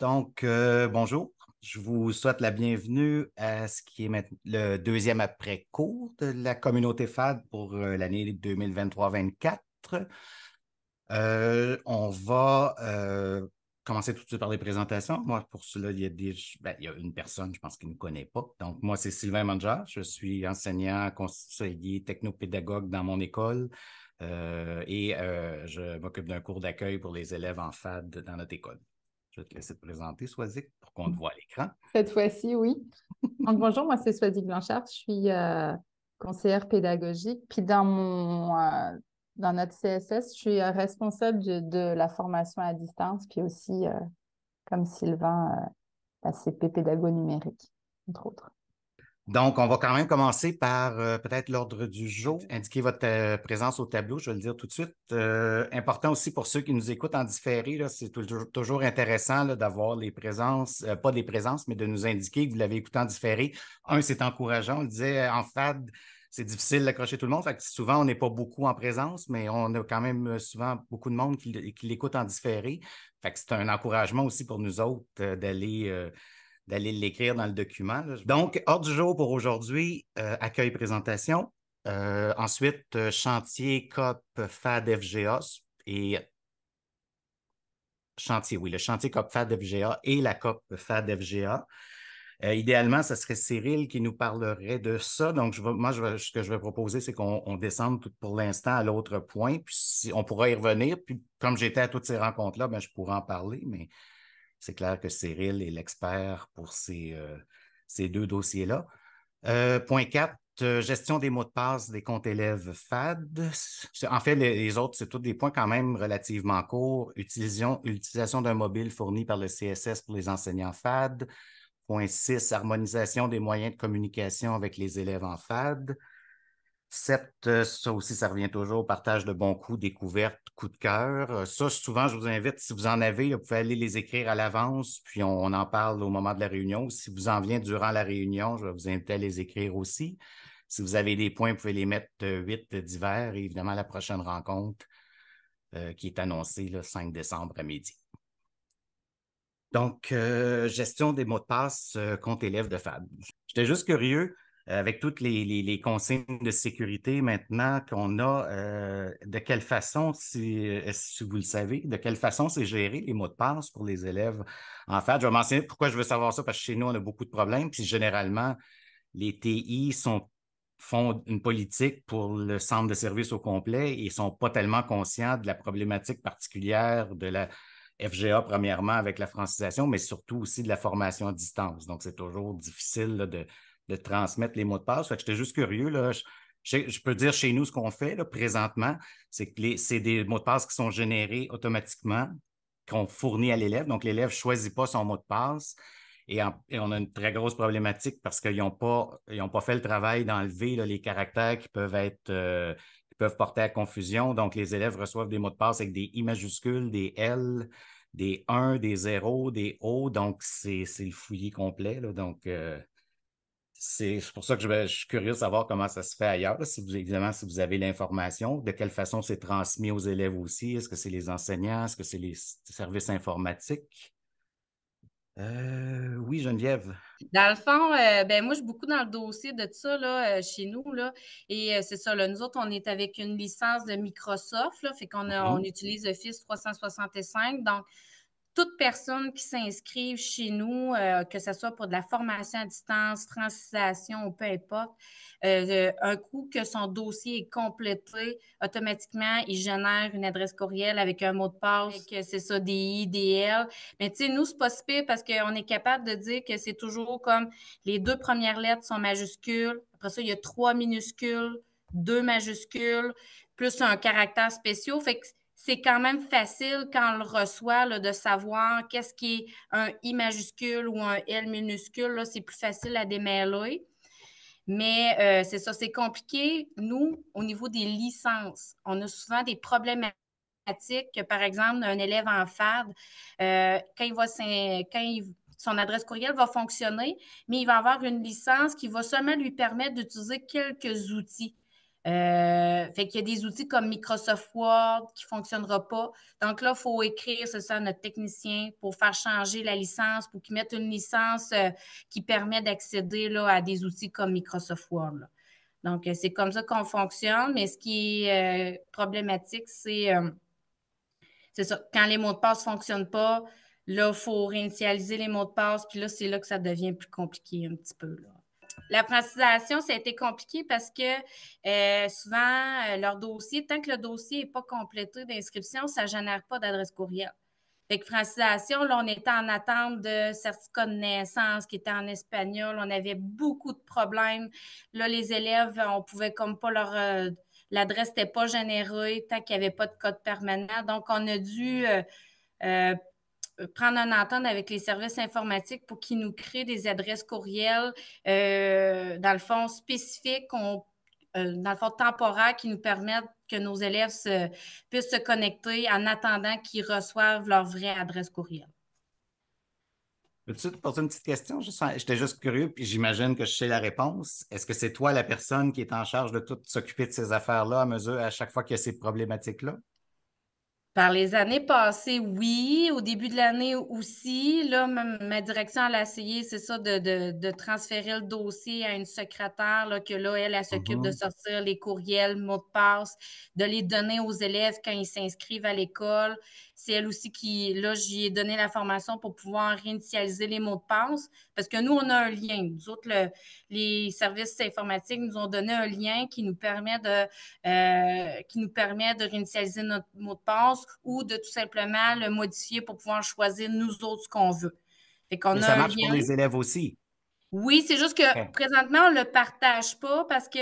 Donc, euh, bonjour. Je vous souhaite la bienvenue à ce qui est le deuxième après-cours de la communauté FAD pour euh, l'année 2023 2024 euh, on va commencer tout de suite par les présentations. Moi, pour cela, il y a, ben, il y a une personne, je pense, qui ne me connaît pas. Donc, moi, c'est Sylvain Manja. Je suis enseignant, conseiller, technopédagogue dans mon école. et je m'occupe d'un cours d'accueil pour les élèves en FAD dans notre école. Je vais te laisser te présenter, Swazik, pour qu'on te voit à l'écran. Cette fois-ci, oui. Donc, bonjour, moi, c'est Swazik Blanchard. Je suis euh, conseillère pédagogique. Puis, dans, mon, euh, dans notre CSS, je suis euh, responsable de, de, la formation à distance, puis aussi, comme Sylvain, la CP pédago-numérique, entre autres. Donc, on va quand même commencer par euh, peut-être l'ordre du jour. Indiquez votre euh, présence au tableau, je vais le dire tout de suite. Euh, important aussi pour ceux qui nous écoutent en différé, c'est toujours, intéressant d'avoir les présences, pas des présences, mais de nous indiquer que vous l'avez écouté en différé. Un, c'est encourageant, on le disait en fait, c'est difficile d'accrocher tout le monde. Fait que souvent, on n'est pas beaucoup en présence, mais on a quand même souvent beaucoup de monde qui, qui l'écoute en différé. c'est un encouragement aussi pour nous autres d'aller d'aller l'écrire dans le document. Donc, hors du jour pour aujourd'hui, euh, accueil présentation. Euh, ensuite, euh, chantier COP FAD et chantier, oui, le chantier COP et la COP FAD idéalement, ce serait Cyril qui nous parlerait de ça. Donc, je vais, moi, ce que je vais proposer, c'est qu'on descende pour l'instant à l'autre point, puis si, on pourra y revenir. Puis, comme j'étais à toutes ces rencontres-là, ben, je pourrais en parler, mais c'est clair que Cyril est l'expert pour ces, euh, deux dossiers-là. Euh, point 4, euh, gestion des mots de passe des comptes élèves FAD. En fait, les, autres, c'est tous des points quand même relativement courts. Utilisation, utilisation d'un mobile fourni par le CSS pour les enseignants FAD. Point 6, harmonisation des moyens de communication avec les élèves en FAD. 7, euh, ça aussi, ça revient toujours, partage de bons coups, découvertes, coups de cœur. Euh, ça, souvent, je vous invite, si vous en avez, vous pouvez aller les écrire à l'avance, puis on, en parle au moment de la réunion. Si vous en vient durant la réunion, je vais vous inviter à les écrire aussi. Si vous avez des points, vous pouvez les mettre 8 euh, divers et évidemment la prochaine rencontre qui est annoncée le 5 décembre à midi. Donc, gestion des mots de passe compte élève de Fab J'étais juste curieux. Euh, avec toutes les, consignes de sécurité maintenant qu'on a, euh, de quelle façon, euh, si, vous le savez, de quelle façon c'est géré les mots de passe pour les élèves? En fait, je vais mentionner pourquoi je veux savoir ça, parce que chez nous, on a beaucoup de problèmes. Puis généralement, les TI sont, font une politique pour le centre de service au complet et ne sont pas tellement conscients de la problématique particulière de la, FGA, premièrement, avec la francisation, mais surtout aussi de la formation à distance. Donc, c'est toujours difficile de de transmettre les mots de passe. Fait que j'étais juste curieux. Je, peux dire chez nous ce qu'on fait là, présentement, c'est que c'est des mots de passe qui sont générés automatiquement, qu'on fournit à l'élève. Donc, l'élève ne choisit pas son mot de passe. Et, on a une très grosse problématique parce qu'ils n'ont pas, pas fait le travail d'enlever les caractères qui peuvent être euh, qui peuvent porter à confusion. Donc, les élèves reçoivent des mots de passe avec des I majuscules, des L, des 1, des 0, des O. Donc, c'est le fouillis complet. Donc, euh, c'est pour ça que je, je, suis curieux de savoir comment ça se fait ailleurs, si vous, évidemment, si vous avez l'information, de quelle façon c'est transmis aux élèves aussi. Est-ce que c'est les enseignants? Est-ce que c'est les services informatiques? Euh, oui, Geneviève. Dans le fond, euh, ben moi, je suis beaucoup dans le dossier de ça là, euh, chez nous. Là, et c'est ça, là, nous autres, on est avec une licence de Microsoft, là, fait qu'on mm-hmm. utilise Office 365. Donc, toute personne qui s'inscrive chez nous, euh, que ce soit pour de la formation à distance, francisation ou peu importe, euh, euh, un coup que son dossier est complété, automatiquement, il génère une adresse courriel avec un mot de passe, que c'est ça, des DL. Mais tu sais, nous, c'est pas si pire parce qu'on est capable de dire que c'est toujours comme les deux premières lettres sont majuscules. Après ça, il y a trois minuscules, deux majuscules, plus un caractère spécial. Fait que c'est quand même facile quand on le reçoit de savoir qu'est-ce qui est un I majuscule ou un L minuscule. C'est plus facile à démêler. Mais euh, c'est ça, c'est compliqué. Nous, au niveau des licences, on a souvent des problématiques que, par exemple, un élève en FAD, euh, quand il va son adresse courriel va fonctionner, mais il va avoir une licence qui va seulement lui permettre d'utiliser quelques outils. Euh, fait qu'il y a des outils comme Microsoft Word qui ne fonctionnera pas. Donc là, il faut écrire, c'est ça, notre technicien pour faire changer la licence, pour qu'il mette une licence euh, qui permet d'accéder à des outils comme Microsoft Word. Donc, euh, c'est comme ça qu'on fonctionne, mais ce qui est problématique, c'est ça. Quand les mots de passe ne fonctionnent pas, là, il faut réinitialiser les mots de passe, puis là, c'est là que ça devient plus compliqué un petit peu. Là. La francisation, ça a été compliqué parce que euh, souvent, euh, leur dossier, tant que le dossier n'est pas complété d'inscription, ça ne génère pas d'adresse courriel. Fait que francisation, là, on était en attente de certificat de naissance qui était en espagnol. On avait beaucoup de problèmes. Là, les élèves, on pouvait comme pas leur. Euh, l'adresse n'était pas générée tant qu'il n'y avait pas de code permanent. Donc, on a dû. Euh, prendre un entente avec les services informatiques pour qu'ils nous créent des adresses courriels, euh, dans le fond, spécifiques, euh, dans le fond, temporaires, qui nous permettent que nos élèves puissent se connecter en attendant qu'ils reçoivent leur vraie adresse courriel. tu te poser une petite question? J'étais juste curieux, puis j'imagine que je sais la réponse. Est-ce que c'est toi la personne qui est en charge de tout s'occuper de ces affaires-là à mesure à chaque fois qu'il y a ces problématiques-là? Par les années passées, oui. Au début de l'année aussi. Là, ma, direction, à a essayé, c'est ça, de, transférer le dossier à une secrétaire, là, que là, elle, s'occupe de mm-hmm. sortir les courriels, mots de passe, de les donner aux élèves quand ils s'inscrivent à l'école. C'est elle aussi qui, là, j'y ai donné la formation pour pouvoir réinitialiser les mots de passe. Parce que nous, on a un lien. Nous autres, les services informatiques nous ont donné un lien qui nous permet de, euh, qui nous permet de réinitialiser notre mot de passe ou de tout simplement le modifier pour pouvoir choisir nous autres ce qu'on veut. ça marche pour les élèves aussi. Oui, c'est juste que hum. présentement, on ne le partage pas parce que,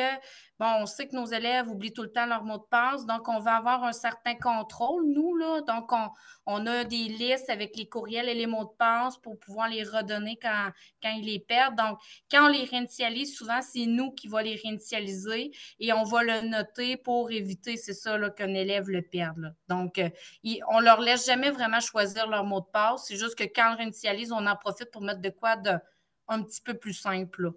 bon, on sait que nos élèves oublient tout le temps leur mot de passe, donc on va avoir un certain contrôle, nous, là. Donc, on, a des listes avec les courriels et les mots de passe pour pouvoir les redonner quand, quand ils les perdent. Donc, quand on les réinitialise, souvent, c'est nous qui va les réinitialiser et on va le noter pour éviter, c'est ça, qu'un élève le perde. Donc, euh, on ne leur laisse jamais vraiment choisir leur mot de passe. C'est juste que quand on réinitialise, on en profite pour mettre de quoi de un petit peu plus simple.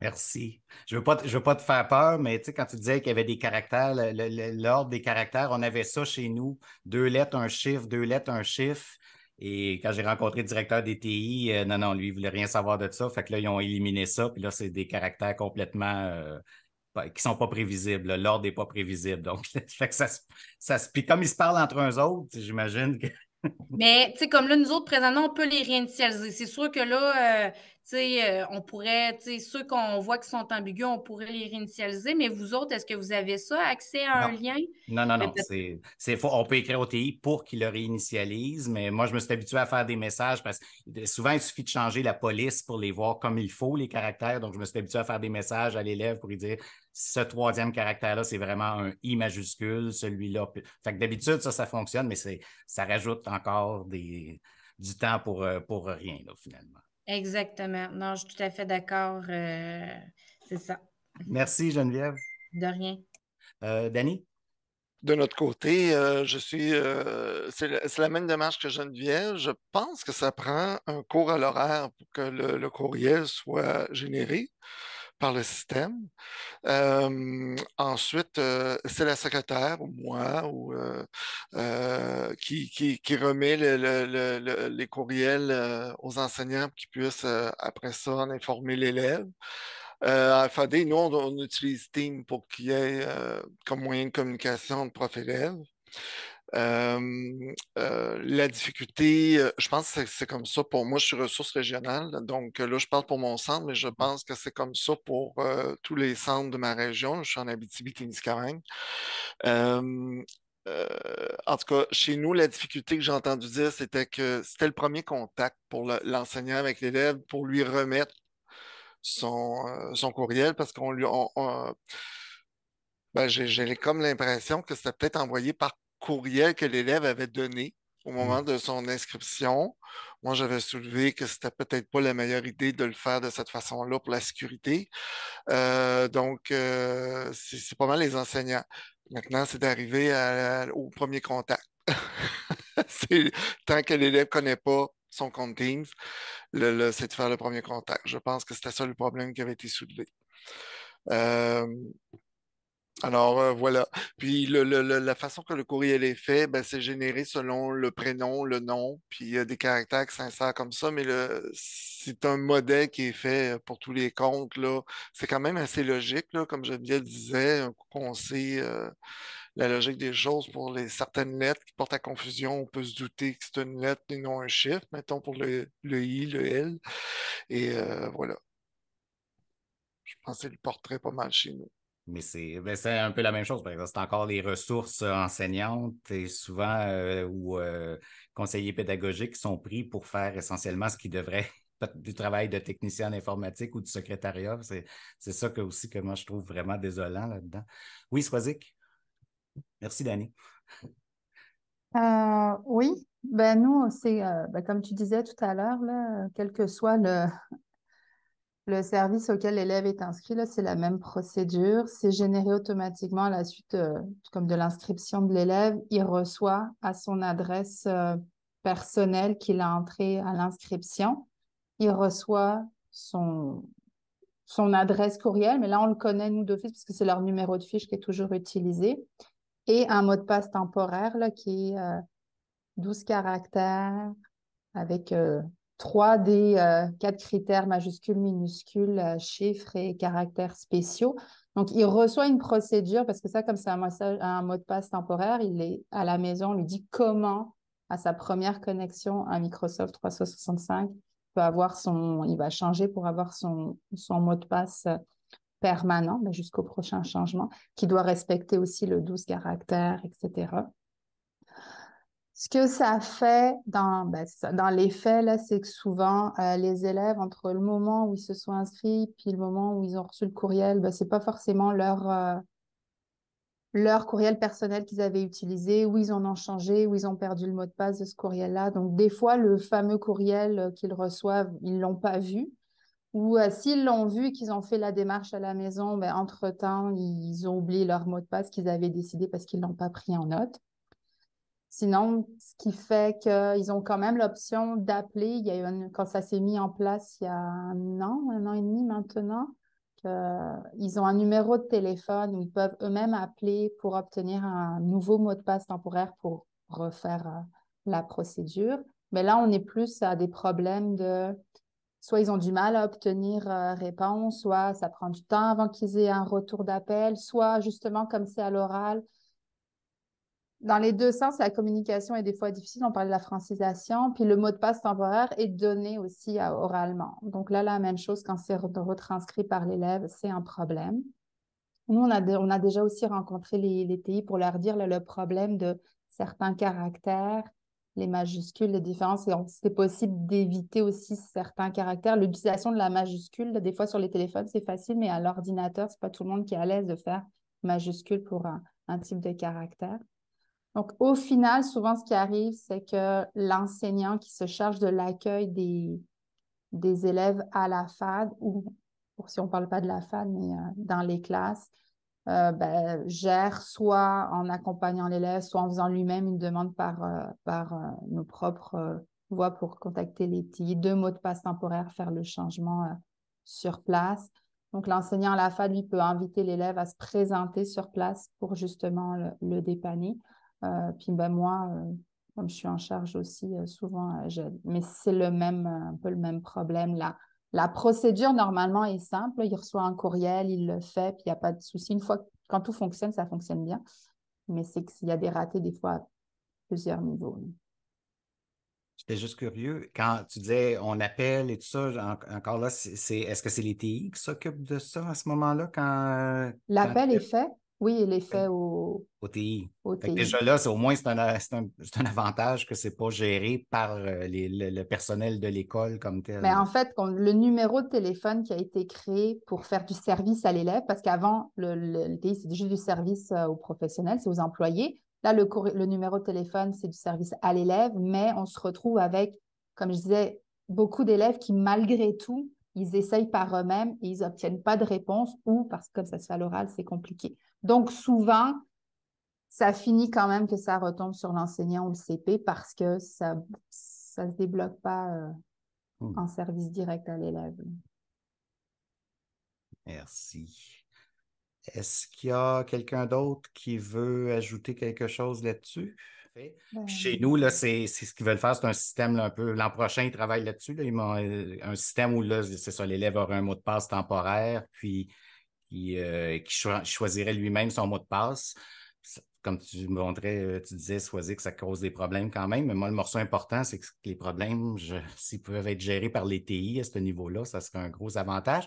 Merci. Je ne veux, pas te, veux pas te faire peur, mais tu sais, quand tu disais qu'il y avait des caractères, l'ordre des caractères, on avait ça chez nous. Deux lettres, un chiffre, deux lettres, un chiffre. Et quand j'ai rencontré le directeur des TI, euh, non, non, lui, il voulait rien savoir de ça. Fait que là, ils ont éliminé ça. Puis là, c'est des caractères complètement qui euh, qui sont pas prévisibles. L'ordre n'est pas prévisible. Donc, fait que ça, ça, puis comme ils se parlent entre eux autres, j'imagine que mais, tu sais, comme là, nous autres, présentement, on peut les réinitialiser. C'est sûr que là, euh, tu sais, euh, on pourrait, tu sais, ceux qu'on voit qui sont ambigus, on pourrait les réinitialiser. Mais vous autres, est-ce que vous avez ça, accès à un lien? Non, non, non. C'est On peut écrire au TI pour qu'il le réinitialise. Mais moi, je me suis habitué à faire des messages parce que souvent, il suffit de changer la police pour les voir comme il faut, les caractères. Donc, je me suis habitué à faire des messages à l'élève pour lui dire ce troisième caractère-là, c'est vraiment un I majuscule, celui-là. Fait que d'habitude, ça, ça fonctionne, mais ça rajoute encore du temps pour, euh, rien, finalement. Exactement. Non, je suis tout à fait d'accord. Euh, c'est ça. Merci, Geneviève. De rien. Euh, Danny? De notre côté, euh, je suis. c'est la même démarche que Geneviève. Je pense que ça prend un cours à l'horaire pour que le, le courriel soit généré par le système. Euh, ensuite, euh, c'est la secrétaire ou moi euh, qui, remet les courriels aux enseignants pour qu'ils puissent, après ça, informer l'élève. à FAD, nous, on, utilise Teams pour qu'il y ait comme moyen de communication entre prof-élève. Euh, la difficulté, euh, je pense que c'est comme ça pour moi, je suis ressource régionale, donc euh, là, je parle pour mon centre, mais je mmh. pense que c'est comme ça pour tous les centres de ma région. Je suis en Abitibi-Témiscamingue. en tout cas, chez nous, la difficulté que j'ai entendu dire, c'était que c'était le premier contact pour l'enseignant avec l'élève pour lui remettre son, courriel parce qu'on lui. Ben, j'avais comme l'impression que c'était peut-être envoyé par courriel que l'élève avait donné au mm. moment de son inscription. Moi, j'avais soulevé que c'était peut-être pas la meilleure idée de le faire de cette façon-là pour la sécurité. Euh, donc, euh, c'est pas mal les enseignants. Maintenant, c'est d'arriver au premier contact. tant que l'élève ne connaît pas son compte Teams, c'est de faire le premier contact. Je pense que c'était ça le problème qui avait été soulevé. Euh, alors euh, voilà. Puis le, la façon que le courriel est fait, ben, c'est généré selon le prénom, le nom, puis il y a des caractères qui s'insèrent comme ça, mais c'est un modèle qui est fait euh, pour tous les comptes. Là. C'est quand même assez logique, là, comme je le disais. qu'on sait euh, la logique des choses pour les certaines lettres qui portent à confusion, on peut se douter que c'est une lettre et non un chiffre, mettons pour le, I, le L. Et voilà. Je pense que le portrait pas mal chez nous. Mais ben, c'est un peu la même chose. C'est encore les ressources enseignantes et souvent euh, ou euh, conseillers pédagogiques qui sont pris pour faire essentiellement ce qu'ils devraient, du travail de technicien en informatique ou de secrétariat. C'est ça que aussi que moi je trouve vraiment désolant là-dedans. Oui, Swazik. Merci, Dani. Euh, oui, ben nous, c'est ben, comme tu disais tout à l'heure, quel que soit le, le service auquel l'élève est inscrit, c'est la même procédure. C'est généré automatiquement à la suite euh, comme de l'inscription de l'élève. Il reçoit à son adresse euh, personnelle qu'il a entrée à l'inscription. Il reçoit son, adresse courriel, mais là, on le connaît, nous, d'office, parce que c'est leur numéro de fiche qui est toujours utilisé. Et un mot de passe temporaire qui est 12 euh, caractères avec trois des euh, quatre critères majuscules, minuscules, euh, chiffres et caractères spéciaux. Donc, il reçoit une procédure parce que ça, comme c'est un, un, mot de passe temporaire, il est à la maison, on lui dit comment, à sa première connexion à Microsoft 365, peut avoir son, il va changer pour avoir son, son mot de passe euh, permanent mais jusqu'au prochain changement, qui doit respecter aussi le 12 caractères, etc. Ce que ça fait dans, ben, dans les faits, là, c'est que souvent, euh, les élèves, entre le moment où ils se sont inscrits puis le moment où ils ont reçu le courriel, ben, ce n'est pas forcément leur, euh, leur courriel personnel qu'ils avaient utilisé, où ils en ont changé, où ils ont perdu le mot de passe de ce courriel-là. Donc, des fois, le fameux courriel euh, qu'ils reçoivent, ils ne l'ont pas vu. Ou s'ils l'ont vu qu'ils ont fait la démarche à la maison, ben, entre-temps, ils ont oublié leur mot de passe qu'ils avaient décidé parce qu'ils ne l'ont pas pris en note. Sinon, ce qui fait qu'ils ont quand même l'option d'appeler. Il y a quand ça s'est mis en place il y a un an, un an et demi maintenant, Ils ont un numéro de téléphone où ils peuvent eux-mêmes appeler pour obtenir un nouveau mot de passe temporaire pour refaire euh, la procédure. Mais là, on est plus à des problèmes de soit ils ont du mal à obtenir euh, réponse, soit ça prend du temps avant qu'ils aient un retour d'appel, soit justement comme c'est à l'oral, dans les deux sens, la communication est des fois difficile. On parle de la francisation, puis le mot de passe temporaire est donné aussi oralement. Donc là, la même chose, quand c'est retranscrit par l'élève, c'est un problème. Nous, on a, déjà aussi rencontré les, TI pour leur dire le problème de certains caractères, les majuscules, les différences, c'est possible d'éviter aussi certains caractères. L'utilisation de la majuscule, des fois sur les téléphones, c'est facile, mais à l'ordinateur, c'est pas tout le monde qui est à l'aise de faire majuscule pour un type de caractère. Donc, au final, souvent, ce qui arrive, c'est que l'enseignant qui se charge de l'accueil des, élèves à la FAD, ou si on ne parle pas de la FAD, mais euh, dans les classes, euh, ben, gère soit en accompagnant l'élève, soit en faisant lui-même une demande par, euh, nos propres voies pour contacter les petits, deux mots de passe temporaires, faire le changement sur place. Donc, l'enseignant à la FAD, lui, peut inviter l'élève à se présenter sur place pour justement le dépanner. Euh, puis ben moi, euh, comme je suis en charge aussi, euh, souvent, Mais c'est le même, un peu le même problème La procédure, normalement, est simple. Il reçoit un courriel, il le fait, puis il n'y a pas de souci. Une fois, quand tout fonctionne, ça fonctionne bien. Mais c'est qu'il y a des ratés, des fois, à plusieurs niveaux. J'étais juste curieux. Quand tu disais on appelle et tout ça, encore là, c'est, est, est-ce que c'est les TI qui s'occupent de ça à ce moment-là? quand L'appel est fait. Oui, est fait au Au TI. Déjà là, au moins, c'est un, un, avantage que ce n'est pas géré par euh, les, le, personnel de l'école comme tel. Mais ben, en fait, le numéro de téléphone qui a été créé pour faire du service à l'élève, parce qu'avant, le, TI, c'est juste du service euh, aux professionnels, c'est aux employés. Là, le, le numéro de téléphone, c'est du service à l'élève, mais on se retrouve avec, comme je disais, beaucoup d'élèves qui, malgré tout, ils essayent par eux-mêmes et ils n'obtiennent pas de réponse ou parce que comme ça se fait à l'oral, c'est compliqué. Donc souvent, ça finit quand même que ça retombe sur l'enseignant ou le CP parce que ça ne se débloque pas euh, hmm. en service direct à l'élève. Merci. Est-ce qu'il y a quelqu'un d'autre qui veut ajouter quelque chose là-dessus? chez nous, là, c'est, ce qu'ils veulent faire, c'est un système un peu. L'an prochain, ils travaillent là-dessus. Euh, un système où là, c'est l'élève aura un mot de passe temporaire, puis euh, qui, choisirait lui-même son mot de passe. Comme tu me montrais, euh, tu disais, choisir que ça cause des problèmes quand même. Mais moi, le morceau important, c'est que les problèmes, s'ils peuvent être gérés par les TI à ce niveau-là, ça serait un gros avantage.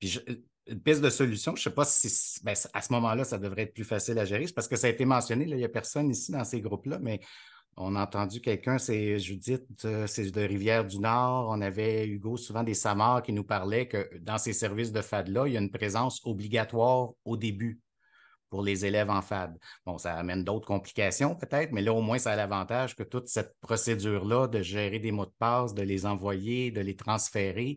Puis une piste de solution. Je ne sais pas si ben, à ce moment-là, ça devrait être plus facile à gérer. C'est parce que ça a été mentionné, il n'y a personne ici dans ces groupes-là, mais on a entendu quelqu'un, c'est Judith, euh, c'est de Rivière-du-Nord. On avait Hugo, souvent des Samars, qui nous parlaient que dans ces services de FAD-là, il y a une présence obligatoire au début pour les élèves en FAD. Bon, ça amène d'autres complications peut-être, mais là, au moins, ça a l'avantage que toute cette procédure-là de gérer des mots de passe, de les envoyer, de les transférer,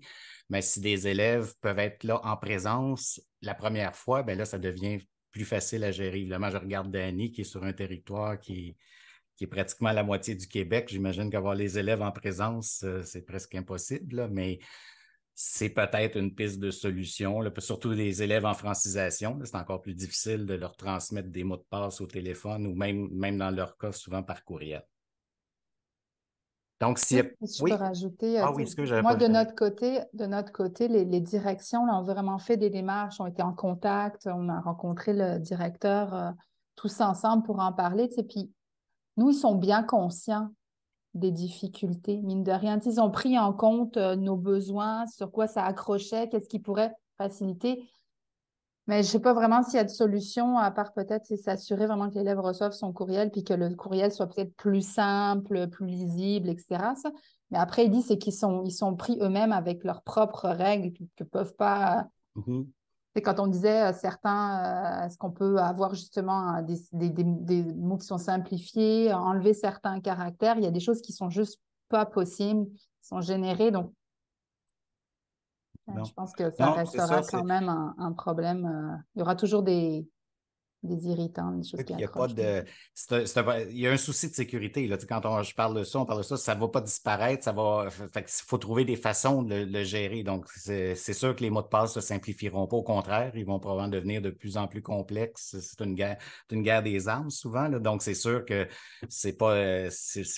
mais si des élèves peuvent être là en présence la première fois, ben là, ça devient plus facile à gérer. Évidemment, je regarde Dani qui est sur un territoire qui, est pratiquement la moitié du Québec. J'imagine qu'avoir les élèves en présence, euh, c'est presque impossible, mais c'est peut-être une piste de solution, surtout les élèves en francisation. C'est encore plus difficile de leur transmettre des mots de passe au téléphone ou même, même dans leur cas, souvent par courriel. Donc, si... Je peux rajouter, euh, ah moi, de notre, côté, de notre côté, les, directions ont vraiment fait des démarches, ont été en contact, on a rencontré le directeur euh, tous ensemble pour en parler. Puis nous, ils sont bien conscients des difficultés, mine de rien. Ils ont pris en compte euh, nos besoins, sur quoi ça accrochait, qu'est-ce qui pourrait faciliter. Mais je ne sais pas vraiment s'il y a de solution, à part peut-être s'assurer vraiment que les l'élève reçoivent son courriel, puis que le courriel soit peut-être plus simple, plus lisible, etc. Mais après, il dit c'est qu'ils sont, ils sont pris eux-mêmes avec leurs propres règles, que qu'ils ne peuvent pas. C'est mmh quand on disait euh, certains, euh, est-ce qu'on peut avoir justement euh, des, mots qui sont simplifiés, enlever certains caractères Il y a des choses qui sont juste pas possibles, qui sont générées. Donc, je pense que ça restera quand même un, problème. Euh, il y aura toujours des, des irritants, des choses qui Il y a Il y a un souci de sécurité. Quand on, je parle de ça, on parle de ça, ça ne va pas disparaître. Ça va. il faut trouver des façons de le, gérer. Donc, c'est sûr que les mots de passe ne se simplifieront pas. Au contraire, ils vont probablement devenir de plus en plus complexes. C'est une guerre, une guerre des armes souvent. Donc, c'est sûr que c'est pas.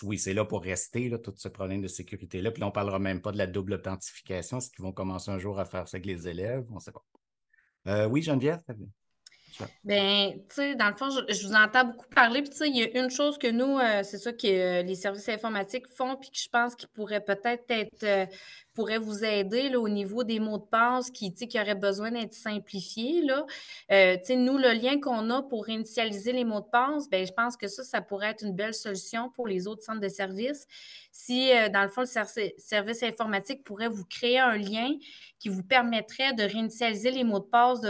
oui, c'est là pour rester, tout ce problème de sécurité-là. Puis on ne parlera même pas de la double authentification. Est-ce qu'ils vont commencer un jour à faire ça avec les élèves? On ne sait pas. Euh, oui, Geneviève, ben tu sais, dans le fond, je, vous entends beaucoup parler. Puis, tu sais, il y a une chose que nous, euh, c'est ça que euh, les services informatiques font, puis que je pense qu'ils pourraient peut-être être, euh, pourrait vous aider au niveau des mots de passe qui, auraient besoin d'être simplifiés. Là. Euh, nous, le lien qu'on a pour réinitialiser les mots de passe, ben je pense que ça, ça pourrait être une belle solution pour les autres centres de services. Si, euh, dans le fond, le service informatique pourrait vous créer un lien qui vous permettrait de réinitialiser les mots de passe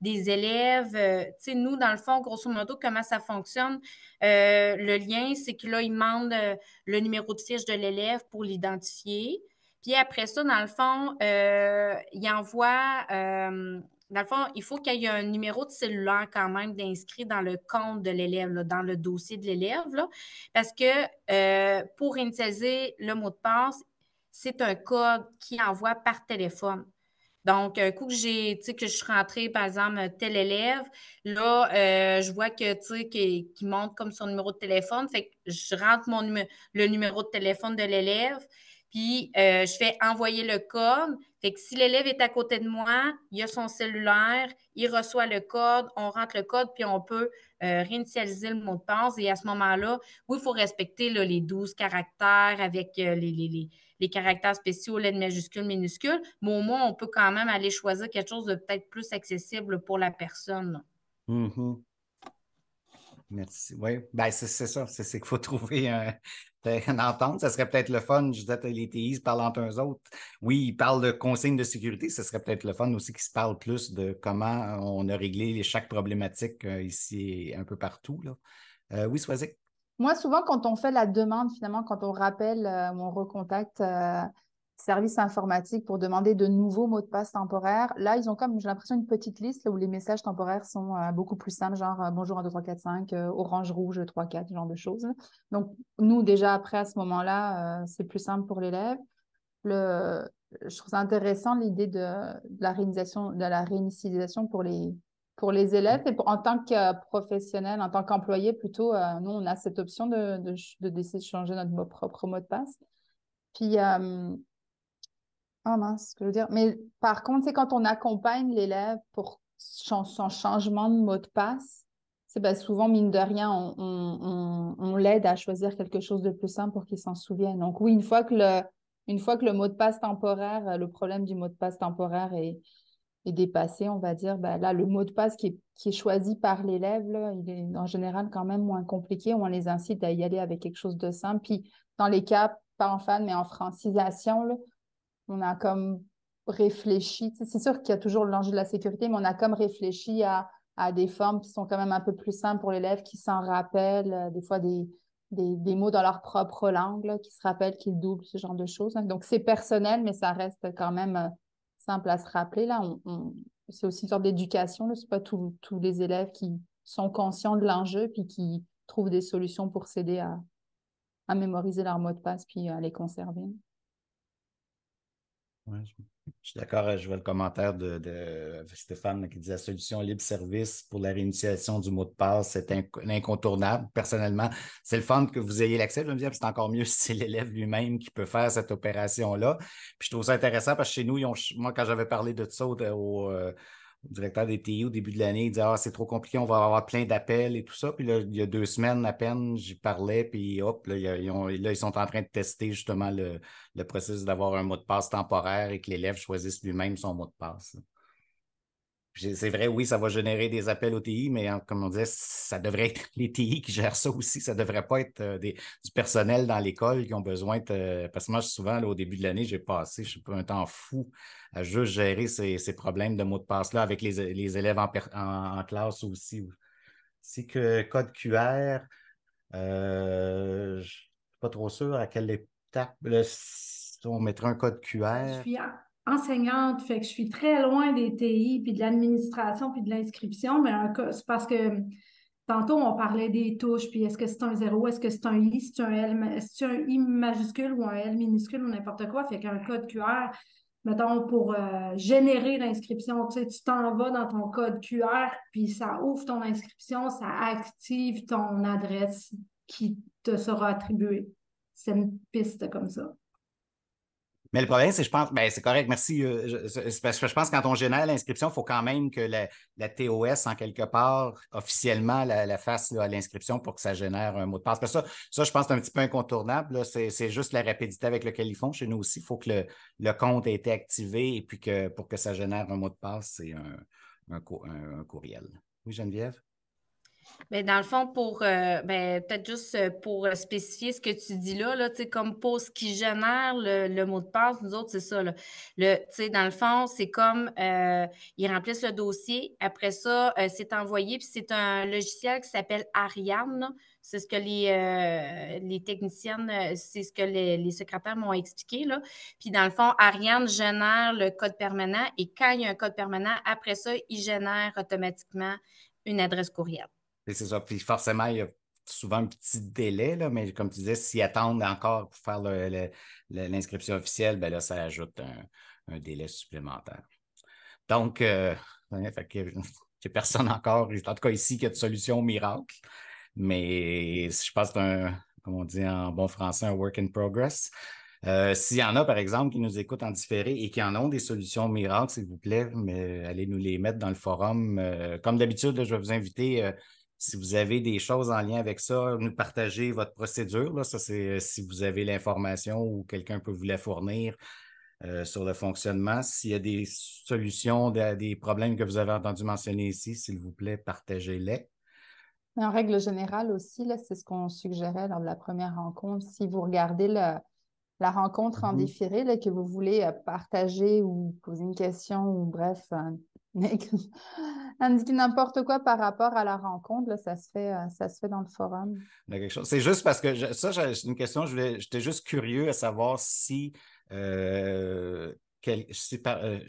des élèves. Euh, nous, dans le fond, grosso modo, comment ça fonctionne? le lien, c'est que là, il demande le numéro de fiche de l'élève pour l'identifier. Puis après ça, dans le fond, euh, il envoie, euh, dans le fond, il faut qu'il y ait un numéro de cellulaire quand même d'inscrit dans le compte de l'élève, dans le dossier de l'élève, parce que euh, pour initialiser le mot de passe, c'est un code qui envoie par téléphone. Donc, un coup que j'ai, tu que je suis rentrée, par exemple, tel élève, là, je vois que, tu sais, qu'il monte comme son numéro de téléphone. Fait que je rentre mon le numéro de téléphone de l'élève. Puis, euh, je fais envoyer le code. Fait que si l'élève est à côté de moi, il a son cellulaire, il reçoit le code, on rentre le code, puis on peut euh, réinitialiser le mot de passe. Et à ce moment-là, oui, il faut respecter les 12 caractères avec euh, les, caractères spéciaux, les majuscules, minuscules, mais au moins, on peut quand même aller choisir quelque chose de peut-être plus accessible pour la personne. Merci. Oui, ben, c'est ça. C'est qu'il faut trouver un, une entente. Ça serait peut-être le fun. Je disais, les TI se parlent entre eux autres. Oui, ils parlent de consignes de sécurité. Ce serait peut-être le fun aussi qu'ils se parlent plus de comment on a réglé chaque problématique euh, ici et un peu partout. Là. Euh, oui, Soisic. Moi, souvent, quand on fait la demande, finalement, quand on rappelle euh, ou on recontacte service informatique pour demander de nouveaux mots de passe temporaires. Là, ils ont comme, j'ai l'impression, une petite liste où les messages temporaires sont euh, beaucoup plus simples, genre euh, bonjour 1, 2, 3, 4, 5, orange, rouge 3, 4, ce genre de choses. Donc, nous, déjà après, à ce moment-là, euh, c'est plus simple pour l'élève. Le... Je trouve ça intéressant l'idée de, la réinitialisation, de la réinitialisation pour les, pour les élèves. Et en tant que professionnel, en tant qu'employé, plutôt, nous, on a cette option de, de, de, décider de changer notre propre mot de passe. Puis, ah oh mince, ce que je veux dire. Mais par contre, c'est quand on accompagne l'élève pour son, changement de mot de passe, c'est ben, souvent, mine de rien, on, on, on, l'aide à choisir quelque chose de plus simple pour qu'il s'en souvienne. Donc oui, une fois que le, une fois que le mot de passe temporaire, le problème du mot de passe temporaire est, est dépassé, on va dire, ben, là, le mot de passe qui est, qui est choisi par l'élève, il est en général quand même moins compliqué. On les incite à y aller avec quelque chose de simple. Puis dans les cas, pas en fan, mais en francisation, là, on a comme réfléchi. C'est sûr qu'il y a toujours l'enjeu de la sécurité, mais on a comme réfléchi à, des formes qui sont quand même un peu plus simples pour l'élève, qui s'en rappelle, euh, des fois des, mots dans leur propre langue, qui se rappellent qu'ils doublent, ce genre de choses. Hein. Donc, c'est personnel, mais ça reste quand même euh, simple à se rappeler. Là, c'est aussi une sorte d'éducation. Ce n'est pas tous les élèves qui sont conscients de l'enjeu puis qui trouvent des solutions pour s'aider à, à mémoriser leurs mots de passe puis à les conserver je suis d'accord, euh, je vois le commentaire de, Stéphane qui disait la solution libre-service pour la réinitiation du mot de passe, c'est incontournable. Personnellement, c'est le fun que vous ayez l'accès. Je me disais, c'est encore mieux si c'est l'élève lui-même qui peut faire cette opération-là. Puis je trouve ça intéressant parce que chez nous, moi, quand j'avais parlé de ça au euh, le directeur des TI au début de l'année, il dit « Ah, c'est trop compliqué, on va avoir plein d'appels et tout ça. Puis là, il y a deux semaines à peine, j'y parlais, puis hop, là, ils, sont en train de tester justement le, le processus d'avoir un mot de passe temporaire et que l'élève choisisse lui-même son mot de passe. C'est vrai, oui, ça va générer des appels au TI, mais comme on disait, ça devrait être les TI qui gèrent ça aussi. Ça ne devrait pas être euh, du personnel dans l'école qui ont besoin de. Euh, parce que moi, souvent, au début de l'année, j'ai passé, je sais pas, un temps fou à juste gérer ces, problèmes de mots de passe-là avec les, élèves en, classe aussi. C'est que code QR, euh, je ne suis pas trop sûr à quelle étape. on mettrait un code QR enseignante, fait que je suis très loin des TI, puis de l'administration, puis de l'inscription, mais c'est parce que tantôt, on parlait des touches, puis est-ce que c'est un zéro, est-ce que c'est un I, c'est un L, c'est un I majuscule ou un L minuscule ou n'importe quoi, fait qu'un code QR, mettons, pour euh, générer l'inscription, tu sais, tu t'en vas dans ton code QR, puis ça ouvre ton inscription, ça active ton adresse qui te sera attribuée. C'est une piste comme ça. Mais le problème, c'est je pense, ben, c'est correct, merci. Euh, je, je, je pense que quand on génère l'inscription, il faut quand même que la, TOS, en quelque part, officiellement, la, fasse à l'inscription pour que ça génère un mot de passe. Parce que ça, ça, je pense c'est un petit peu incontournable. C'est juste la rapidité avec laquelle ils font. Chez nous aussi, il faut que le, compte ait été activé et puis que pour que ça génère un mot de passe, c'est un courriel. Oui, Geneviève? Mais ben, dans le fond, pour euh, ben, peut-être juste euh, pour euh, spécifier ce que tu dis là, là comme pour ce qui génère le, mot de passe, nous autres, c'est ça. dans le fond, c'est comme ils remplissent le dossier. Après ça, c'est envoyé. Puis c'est un logiciel qui s'appelle Ariane. C'est ce que les, les techniciennes, c'est ce que les, les secrétaires m'ont expliqué. Là. Puis dans le fond, Ariane génère le code permanent et quand il y a un code permanent, après ça, il génère automatiquement une adresse courriel c'est ça. Puis forcément, il y a souvent un petit délai, là, mais comme tu disais, s'ils attendent encore pour faire l'inscription officielle, ben là, ça ajoute un, délai supplémentaire. Donc, n'y euh, fait personne encore, en tout cas ici, qui a de solution miracle. Mais je pense que c'est un, comme on dit en bon français, un work in progress. Euh, s'il y en a, par exemple, qui nous écoutent en différé et qui en ont des solutions miracles, s'il vous plaît, mais allez nous les mettre dans le forum. Euh, comme d'habitude, je vais vous inviter si vous avez des choses en lien avec ça, nous partagez votre procédure. Ça, c'est euh, si vous avez l'information ou quelqu'un peut vous la fournir euh, sur le fonctionnement. S'il y a des solutions des problèmes que vous avez entendu mentionner ici, s'il vous plaît, partagez-les. En règle générale aussi, c'est ce qu'on suggérait lors de la première rencontre. Si vous regardez la rencontre en mm-hmm. défiré, que vous voulez euh, partager ou poser une question ou bref, Elle dit n'importe quoi par rapport à la rencontre, là, ça, se fait, euh, ça se fait dans le forum. C'est juste parce que ça, c'est une question, j'étais juste curieux à savoir si, euh, quel, euh,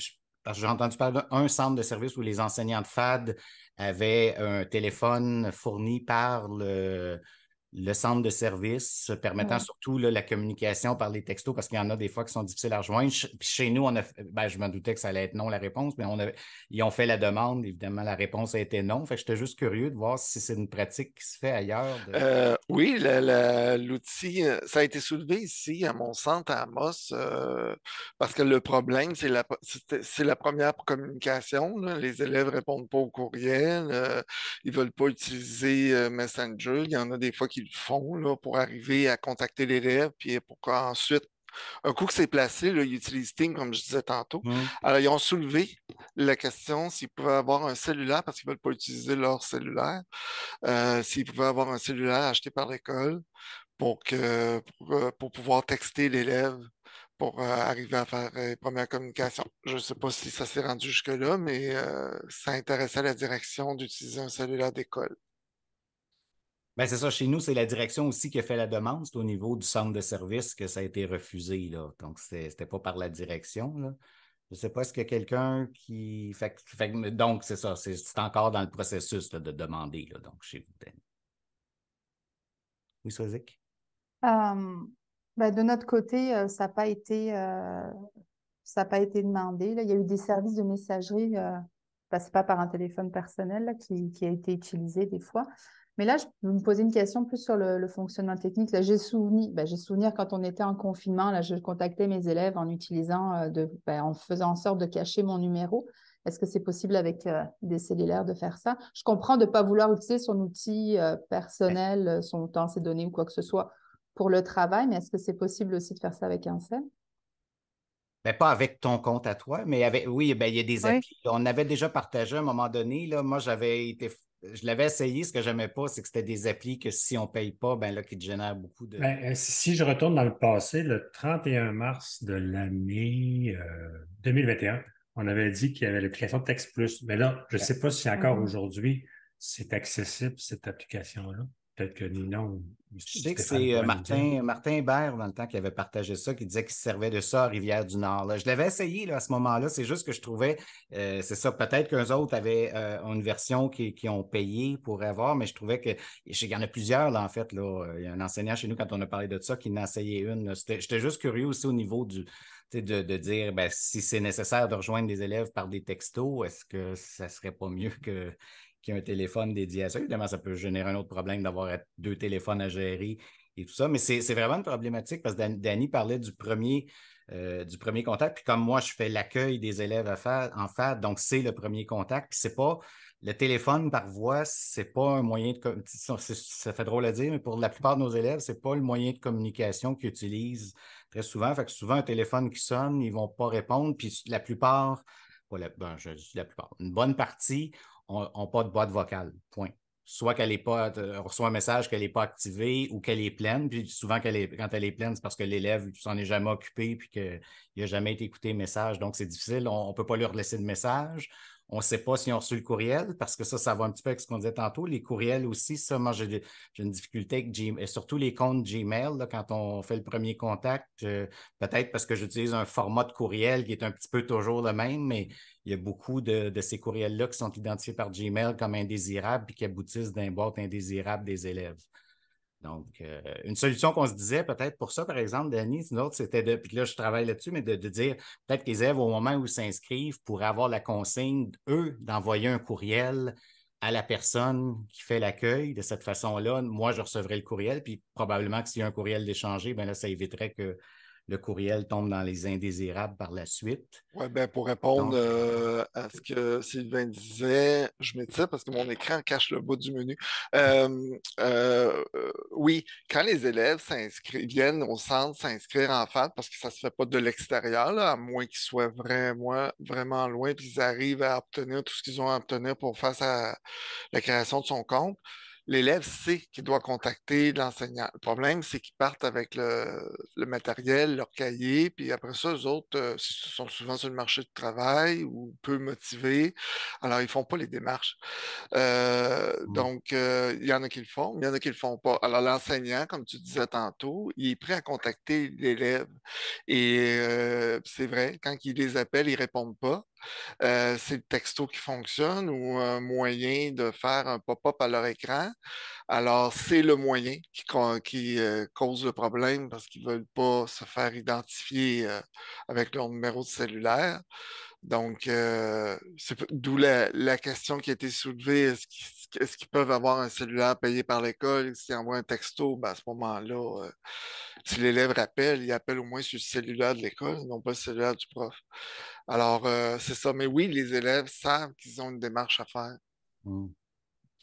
j'ai entendu parler d'un centre de service où les enseignants de FAD avaient un téléphone fourni par le, le centre de service, permettant surtout la communication par les textos, parce qu'il y en a des fois qui sont difficiles à rejoindre. chez nous, on a, ben, je m'en doutais que ça allait être non la réponse, mais on a, ils ont fait la demande. Évidemment, la réponse a été non. Fait j'étais juste curieux de voir si c'est une pratique qui se fait ailleurs. Euh, oui, l'outil, euh, ça a été soulevé ici à mon centre à Amos, euh, parce que le problème, c'est la, la première communication. Les élèves ne répondent pas au courriel, Ils ils veulent pas utiliser Messenger. Il y en a des fois qui font pour arriver à contacter l'élève puis pour qu'ensuite un coup que c'est placé, là, ils utilisent comme je disais tantôt. Alors, ils ont soulevé la question s'ils pouvaient avoir un cellulaire, parce qu'ils ne veulent pas utiliser leur cellulaire, euh, s'ils pouvaient avoir un cellulaire acheté par l'école pour, euh, pour, pouvoir texter l'élève pour euh, arriver à faire les premières communications. Je ne sais pas si ça s'est rendu jusque-là, mais ça intéressait la direction d'utiliser un cellulaire d'école. Ben, c'est ça. Chez nous, c'est la direction aussi qui a fait la demande. C'est au niveau du centre de service que ça a été refusé. Là. Donc, c'était pas par la direction. Je ne sais pas, est-ce que quelqu'un qui. Fait, donc, c'est ça. C'est encore dans le processus de demander donc, chez vous, Oui, Sozik? Hum, ben, de notre côté, euh, ça n'a pas été. Euh, pas été demandé. Il y a eu des services de messagerie, euh, ben, ce n'est pas par un téléphone personnel qui, a été utilisé des fois, mais là, je me posais une question plus sur le, fonctionnement technique. Là, j'ai souvenir, ben, souvenir quand on était en confinement, là, je contactais mes élèves en utilisant, euh, ben, en faisant en sorte de cacher mon numéro. Est-ce que c'est possible avec euh, des cellulaires de faire ça Je comprends de ne pas vouloir utiliser son outil euh, personnel, son temps, ses données ou quoi que ce soit pour le travail, mais est-ce que c'est possible aussi de faire ça avec un cell ben, pas avec ton compte à toi, mais avec oui, il y a des applis. On avait déjà partagé à un moment donné. Là, moi, j'avais été je l'avais essayé, ce que je n'aimais pas, c'est que c'était des applis que si on ne paye pas, ben là, qui te génèrent beaucoup de. Ben, euh, si je retourne dans le passé, le 31 mars de l'année 2021, euh, on avait dit qu'il y avait l'application Text Plus. Mais là, je ne sais pas si encore mm-hmm. aujourd'hui, c'est accessible, cette application-là. Peut-être que non. Je sais que c'est euh, Martin, Martin Hébert, dans le temps, qui avait partagé ça, qui disait qu'il servait de ça à Rivière-du-Nord. je l'avais essayé là, à ce moment-là, c'est juste que je trouvais, euh, c'est ça, peut-être qu'un autres avaient euh, une version qui, ont payé pour avoir, mais je trouvais que, il y en a plusieurs, là, en fait. Il y a un enseignant chez nous, quand on a parlé de ça, qui en a essayé une. J'étais juste curieux aussi au niveau du, de, dire ben, si c'est nécessaire de rejoindre des élèves par des textos, est-ce que ça serait pas mieux que qui a un téléphone dédié à ça. Évidemment, ça peut générer un autre problème d'avoir deux téléphones à gérer et tout ça, mais c'est vraiment une problématique parce que Danny parlait du premier, euh, du premier contact. Puis comme moi, je fais l'accueil des élèves en FAD, donc c'est le premier contact. Puis c'est pas le téléphone par voix, c'est pas un moyen de ça fait drôle à dire, mais pour la plupart de nos élèves, c'est pas le moyen de communication qu'ils utilisent très souvent. Fait que souvent un téléphone qui sonne, ils vont pas répondre. Puis la plupart, ben, la plupart, une bonne partie n'ont pas de boîte vocale. Point. Soit qu'elle est pas, euh, reçoit un message qu'elle n'est pas activée ou qu'elle est pleine. Puis souvent, est, quand elle est pleine, c'est parce que l'élève s'en est jamais occupé puis qu'il n'a jamais été écouté message. Donc, c'est difficile. On ne peut pas lui laisser de message. On ne sait pas si on reçu le courriel parce que ça, ça va un petit peu avec ce qu'on disait tantôt. Les courriels aussi, ça, moi, j'ai une difficulté avec Gmail, et surtout les comptes Gmail, quand on fait le premier contact, euh, peut-être parce que j'utilise un format de courriel qui est un petit peu toujours le même, mais il y a beaucoup de, ces courriels-là qui sont identifiés par Gmail comme indésirables et qui aboutissent d'un boîte indésirable des élèves. Donc, euh, une solution qu'on se disait peut-être pour ça, par exemple, Dani, c'était de, puis là, je travaille là-dessus, mais de, dire peut-être que les élèves, au moment où s'inscrivent, pourraient avoir la consigne, eux, d'envoyer un courriel à la personne qui fait l'accueil. De cette façon-là, moi, je recevrai le courriel, puis probablement que s'il y a un courriel d'échanger, bien là, ça éviterait que le courriel tombe dans les indésirables par la suite. Oui, ben pour répondre euh, à ce que Sylvain disait, je m'étire parce que mon écran cache le bout du menu. Euh, euh, oui, quand les élèves viennent au centre s'inscrire en fait, parce que ça ne se fait pas de l'extérieur, à moins qu'ils soient vraiment, vraiment loin, puis ils arrivent à obtenir tout ce qu'ils ont à obtenir pour faire à la création de son compte l'élève sait qu'il doit contacter l'enseignant. Le problème, c'est qu'ils partent avec le, matériel, leur cahier, puis après ça, eux autres euh, sont souvent sur le marché du travail ou peu motivés. Alors, ils ne font pas les démarches. Euh, mmh. Donc, euh, il y en a qui le font, il y en a qui ne le font pas. Alors, l'enseignant, comme tu disais tantôt, il est prêt à contacter l'élève. Et c'est vrai, quand il les appelle, ils ne répondent pas. Euh, c'est le texto qui fonctionne ou un moyen de faire un pop-up à leur écran. Alors, c'est le moyen qui, euh, cause le problème parce qu'ils ne veulent pas se faire identifier euh, avec leur numéro de cellulaire. Donc, d'où la, question qui a été soulevée, est-ce est-ce qu'ils peuvent avoir un cellulaire payé par l'école? S'ils envoient un texto, ben, à ce moment-là, euh, si l'élève rappelle, il appelle au moins sur le cellulaire de l'école, non pas le cellulaire du prof. Alors, euh, c'est ça. Mais oui, les élèves savent qu'ils ont une démarche à faire. Hmm.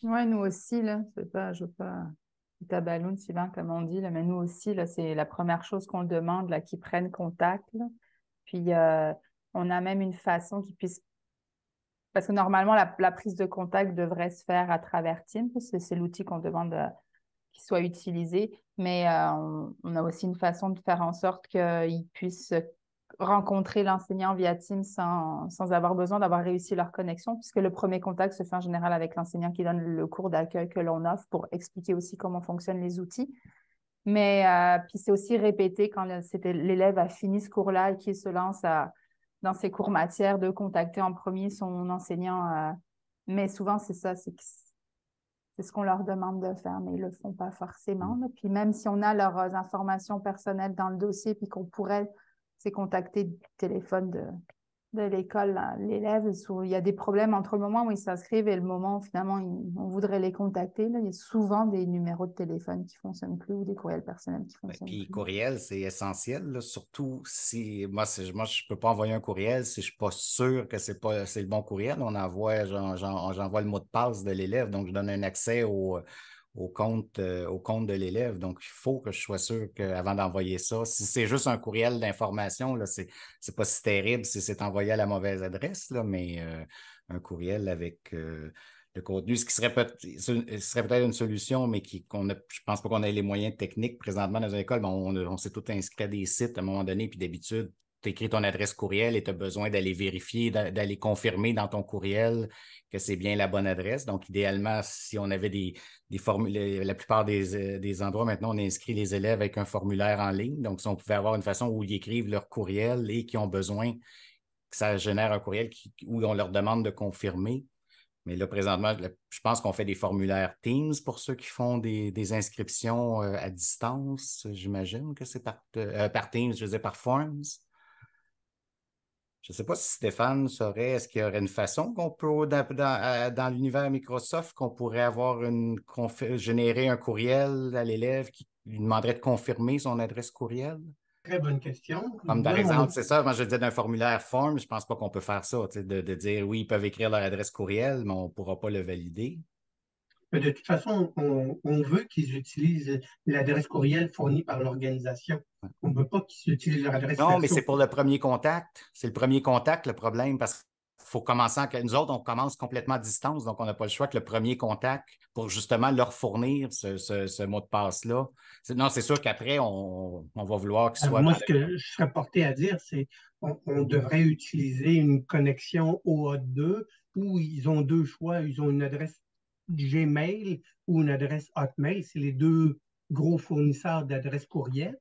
Oui, nous aussi, là, c'est veux pas si Sylvain, comme on dit, mais nous aussi, là, c'est la première chose qu'on demande, là, qu'ils prennent contact. Puis, euh, on a même une façon qu'ils puissent parce que normalement, la, prise de contact devrait se faire à travers Teams. C'est l'outil qu'on demande euh, qu'il soit utilisé. Mais euh, on, a aussi une façon de faire en sorte qu'ils puissent rencontrer l'enseignant via Teams sans, sans avoir besoin d'avoir réussi leur connexion, puisque le premier contact se fait en général avec l'enseignant qui donne le cours d'accueil que l'on offre pour expliquer aussi comment fonctionnent les outils. Mais euh, puis c'est aussi répété quand l'élève a fini ce cours-là et qu'il se lance à dans ses cours matières de contacter en premier son enseignant. Euh, mais souvent, c'est ça, c'est ce qu'on leur demande de faire, mais ils ne le font pas forcément. Mmh. puis même si on a leurs informations personnelles dans le dossier, puis qu'on pourrait se contacter du téléphone de, de l'école, l'élève, il y a des problèmes entre le moment où ils s'inscrivent et le moment où finalement on voudrait les contacter. Là, il y a souvent des numéros de téléphone qui ne fonctionnent plus ou des courriels personnels qui ben, fonctionnent plus. puis, courriel, c'est essentiel, surtout si moi, moi je ne peux pas envoyer un courriel si je ne suis pas sûr que c'est pas le bon courriel. On envoie, j'envoie le mot de passe de l'élève, donc je donne un accès au au compte, euh, au compte de l'élève. Donc, il faut que je sois sûr qu'avant d'envoyer ça, si c'est juste un courriel d'information, ce n'est pas si terrible si c'est envoyé à la mauvaise adresse, là, mais euh, un courriel avec euh, le contenu, ce qui serait, peut serait peut-être une solution, mais je ne pense pas qu'on ait les moyens techniques présentement dans une école. on, s'est tout inscrit à des sites à un moment donné, puis d'habitude, tu écris ton adresse courriel et tu as besoin d'aller vérifier, d'aller confirmer dans ton courriel que c'est bien la bonne adresse. Donc, idéalement, si on avait des, formules, la plupart euh, des, endroits maintenant, on inscrit les élèves avec un formulaire en ligne. Donc, si on pouvait avoir une façon où ils écrivent leur courriel et qui ont besoin que ça génère un courriel où on leur demande de confirmer. Mais là, présentement, je pense qu'on fait des formulaires Teams pour ceux qui font des, inscriptions euh, à distance. J'imagine que c'est par, euh, par Teams, je veux dire par Forms. Je ne sais pas si Stéphane saurait, est-ce qu'il y aurait une façon qu'on peut, dans, l'univers Microsoft, qu'on pourrait avoir une générer un courriel à l'élève qui lui demanderait de confirmer son adresse courriel? Très bonne question. Comme par exemple, c'est ça, moi je disais d'un formulaire form, je ne pense pas qu'on peut faire ça, de, de, dire oui, ils peuvent écrire leur adresse courriel, mais on ne pourra pas le valider de toute façon, on, veut qu'ils utilisent l'adresse courriel fournie par l'organisation. On ne veut pas qu'ils utilisent leur adresse. Non, mais c'est pour le premier contact. C'est le premier contact le problème parce qu'il faut commencer en... Nous autres, on commence complètement à distance, donc on n'a pas le choix que le premier contact pour justement leur fournir ce, mot de passe-là. Non, c'est sûr qu'après, on, va vouloir qu'ils soit… Moi, ce que je serais porté à dire, c'est on, devrait utiliser une connexion oa 2 où ils ont deux choix. Ils ont une adresse Gmail ou une adresse Hotmail. C'est les deux gros fournisseurs d'adresses courriel.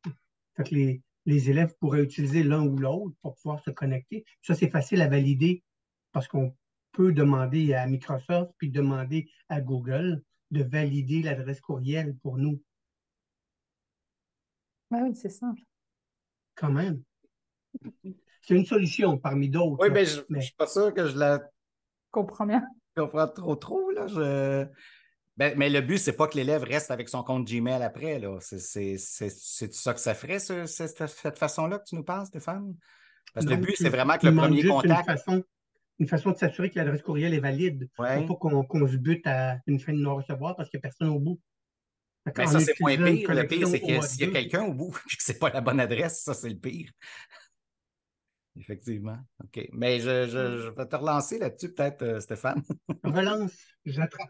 les, élèves pourraient utiliser l'un ou l'autre pour pouvoir se connecter. Ça, c'est facile à valider parce qu'on peut demander à Microsoft puis demander à Google de valider l'adresse courriel pour nous. Ben oui, c'est simple. Quand même. C'est une solution parmi d'autres. Oui, mais je ne suis pas sûr que je la comprends bien comprends trop trop, là. Ben, mais le but, c'est pas que l'élève reste avec son compte Gmail après, C'est ça que ça ferait, cette façon-là que tu nous parles, Stéphane? Parce que le but, c'est vraiment que le premier contact. Une façon, une façon de s'assurer que l'adresse courriel est valide. faut Pas qu'on se bute à une fin de non-recevoir parce qu'il n'y a personne au bout. Mais ben, ça, c'est moins pire. Le pire, c'est qu'il y a quelqu'un au bout et que ce n'est pas la bonne adresse, ça, c'est le pire. Effectivement. OK. Mais je, je, vais te relancer là-dessus, peut-être, euh, Stéphane. Relance, J'attrape.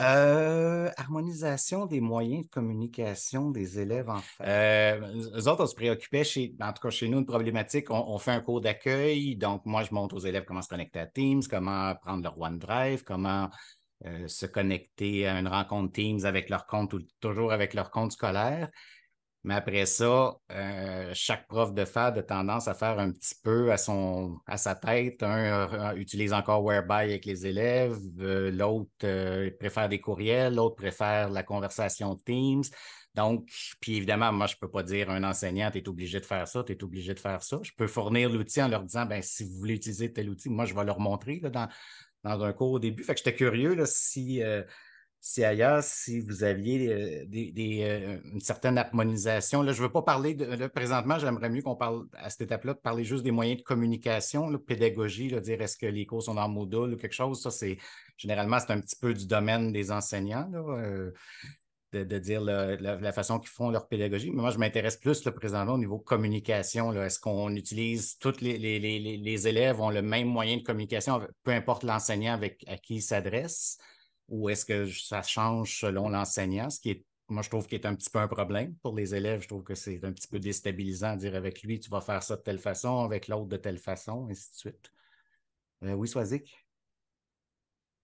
Euh, harmonisation des moyens de communication des élèves en fait. Euh, autres, on se préoccupait, chez, en tout cas chez nous, une problématique. On, fait un cours d'accueil, donc moi, je montre aux élèves comment se connecter à Teams, comment prendre leur OneDrive, comment euh, se connecter à une rencontre Teams avec leur compte ou toujours avec leur compte scolaire. Mais après ça, euh, chaque prof de FAD a tendance à faire un petit peu à, son, à sa tête. Un utilise encore Whereby avec les élèves, euh, l'autre euh, préfère des courriels, l'autre préfère la conversation Teams. Donc, puis évidemment, moi, je ne peux pas dire à un enseignant, tu es obligé de faire ça, tu es obligé de faire ça. Je peux fournir l'outil en leur disant, ben si vous voulez utiliser tel outil, moi, je vais leur montrer là, dans, dans un cours au début. Fait que j'étais curieux là, si si ailleurs, si vous aviez euh, euh, une certaine harmonisation. Là, je ne veux pas parler de. présentement, j'aimerais mieux qu'on parle à cette étape-là, de parler juste des moyens de communication, là, pédagogie, de dire est-ce que les cours sont en module ou quelque chose. Ça, c'est généralement, c'est un petit peu du domaine des enseignants. Euh, de, dire la, façon qu'ils font leur pédagogie. Mais moi, je m'intéresse plus le présentement au niveau communication. Est-ce qu'on utilise tous les, les, les, élèves ont le même moyen de communication, peu importe l'enseignant avec à qui il s'adresse ou est-ce que ça change selon l'enseignant, ce qui est moi, je trouve qui est un petit peu un problème pour les élèves. Je trouve que c'est un petit peu déstabilisant de dire avec lui, tu vas faire ça de telle façon, avec l'autre de telle façon, et ainsi de suite. Euh, oui, Swazik?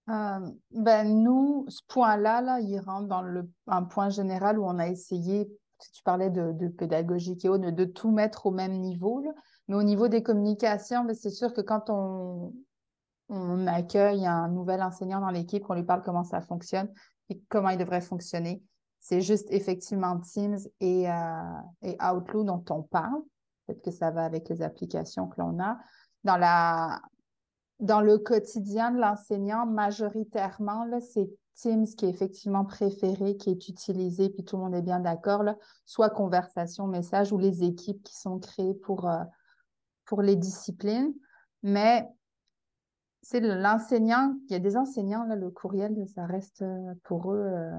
Euh, ben nous, ce point-là, là, il rentre dans le, un point général où on a essayé, tu parlais de, de pédagogique et autres, de tout mettre au même niveau. Mais au niveau des communications, ben, c'est sûr que quand on, on accueille un nouvel enseignant dans l'équipe, on lui parle comment ça fonctionne et comment il devrait fonctionner. C'est juste effectivement Teams et, euh, Outlook dont on parle. Peut-être que ça va avec les applications que l'on a. Dans, la, dans le quotidien de l'enseignant, majoritairement, c'est Teams qui est effectivement préféré, qui est utilisé, puis tout le monde est bien d'accord, soit conversation, message ou les équipes qui sont créées pour, euh, pour les disciplines. Mais c'est l'enseignant, il y a des enseignants, le courriel, ça reste euh, pour eux euh,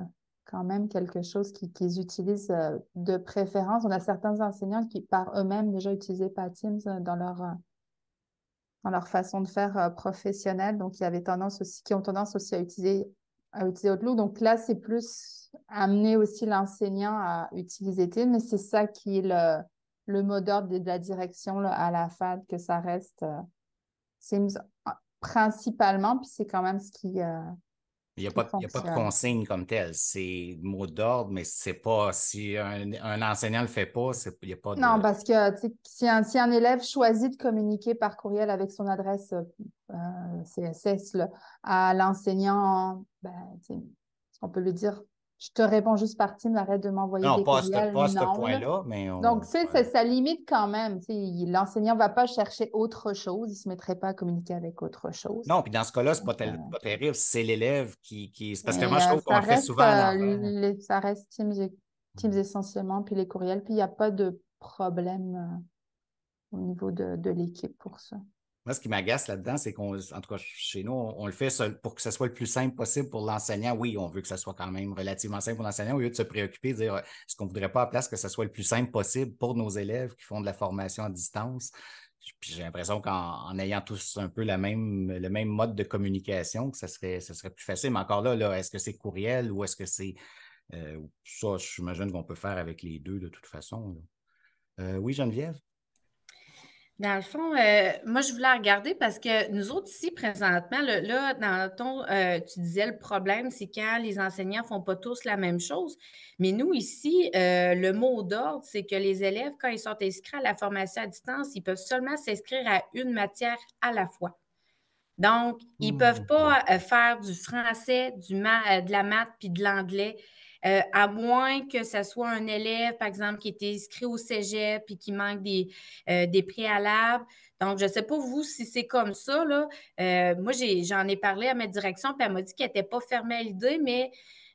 quand même quelque chose qu'ils utilisent euh, de préférence. On a certains enseignants qui, par eux-mêmes, déjà pas Teams dans leur, dans leur façon de faire professionnelle, donc qui, avaient tendance aussi, qui ont tendance aussi à utiliser, à utiliser Outlook. Donc là, c'est plus amener aussi l'enseignant à utiliser Teams, mais c'est ça qui est le, le mot d'ordre de la direction à la FAD, que ça reste Teams ah, principalement, puis c'est quand même ce qui. Euh, il n'y a, pas, de consigne comme telle. C'est mot d'ordre, mais c'est pas. Si un, enseignant ne le fait pas, il n'y a pas de. Non, parce que si un, si élève choisit de communiquer par courriel avec son adresse euh, euh, CSS à l'enseignant, ben, on peut lui dire je te réponds juste par Teams, arrête de m'envoyer des courriels. Pas ce point-là, Donc, tu sais, ça, limite quand même. L'enseignant ne va pas chercher autre chose, il ne se mettrait pas à communiquer avec autre chose. Non, puis dans ce cas-là, ce n'est euh, pas, terrible, c'est l'élève qui, Parce que moi, je euh, trouve qu'on le fait souvent. Euh, hein. ça reste Teams, mm-hmm. essentiellement, puis les courriels, puis il n'y a pas de problème au niveau de l'équipe pour ça. Moi, ce qui m'agace là-dedans, c'est qu'en tout cas, chez nous, on, le fait pour que ce soit le plus simple possible pour l'enseignant. Oui, on veut que ce soit quand même relativement simple pour l'enseignant, au lieu de se préoccuper, de dire est-ce qu'on ne voudrait pas à place que ce soit le plus simple possible pour nos élèves qui font de la formation à distance. Puis j'ai l'impression qu'en ayant tous un peu le même mode de communication, que ce serait, ça serait plus facile. Mais encore là, est-ce que c'est courriel ou est-ce que c'est. Euh, ça, j'imagine qu'on peut faire avec les deux de toute façon. Euh, oui, Geneviève? Dans le fond, euh, moi, je voulais regarder parce que nous autres ici, présentement, là, dans ton, euh, tu disais le problème, c'est quand les enseignants ne font pas tous la même chose. Mais nous, ici, euh, le mot d'ordre, c'est que les élèves, quand ils sont inscrits à la formation à distance, ils peuvent seulement s'inscrire à une matière à la fois. Donc, ils ne hmm, peuvent pas faire du français, du de la maths puis de l'anglais. Euh, à moins que ce soit un élève, par exemple, qui était inscrit au cégep et qui manque des, euh, préalables. Donc, je ne sais pas vous si c'est comme ça. Euh, moi, j'en ai, parlé à ma direction, puis elle m'a dit qu'elle n'était pas fermée à l'idée, mais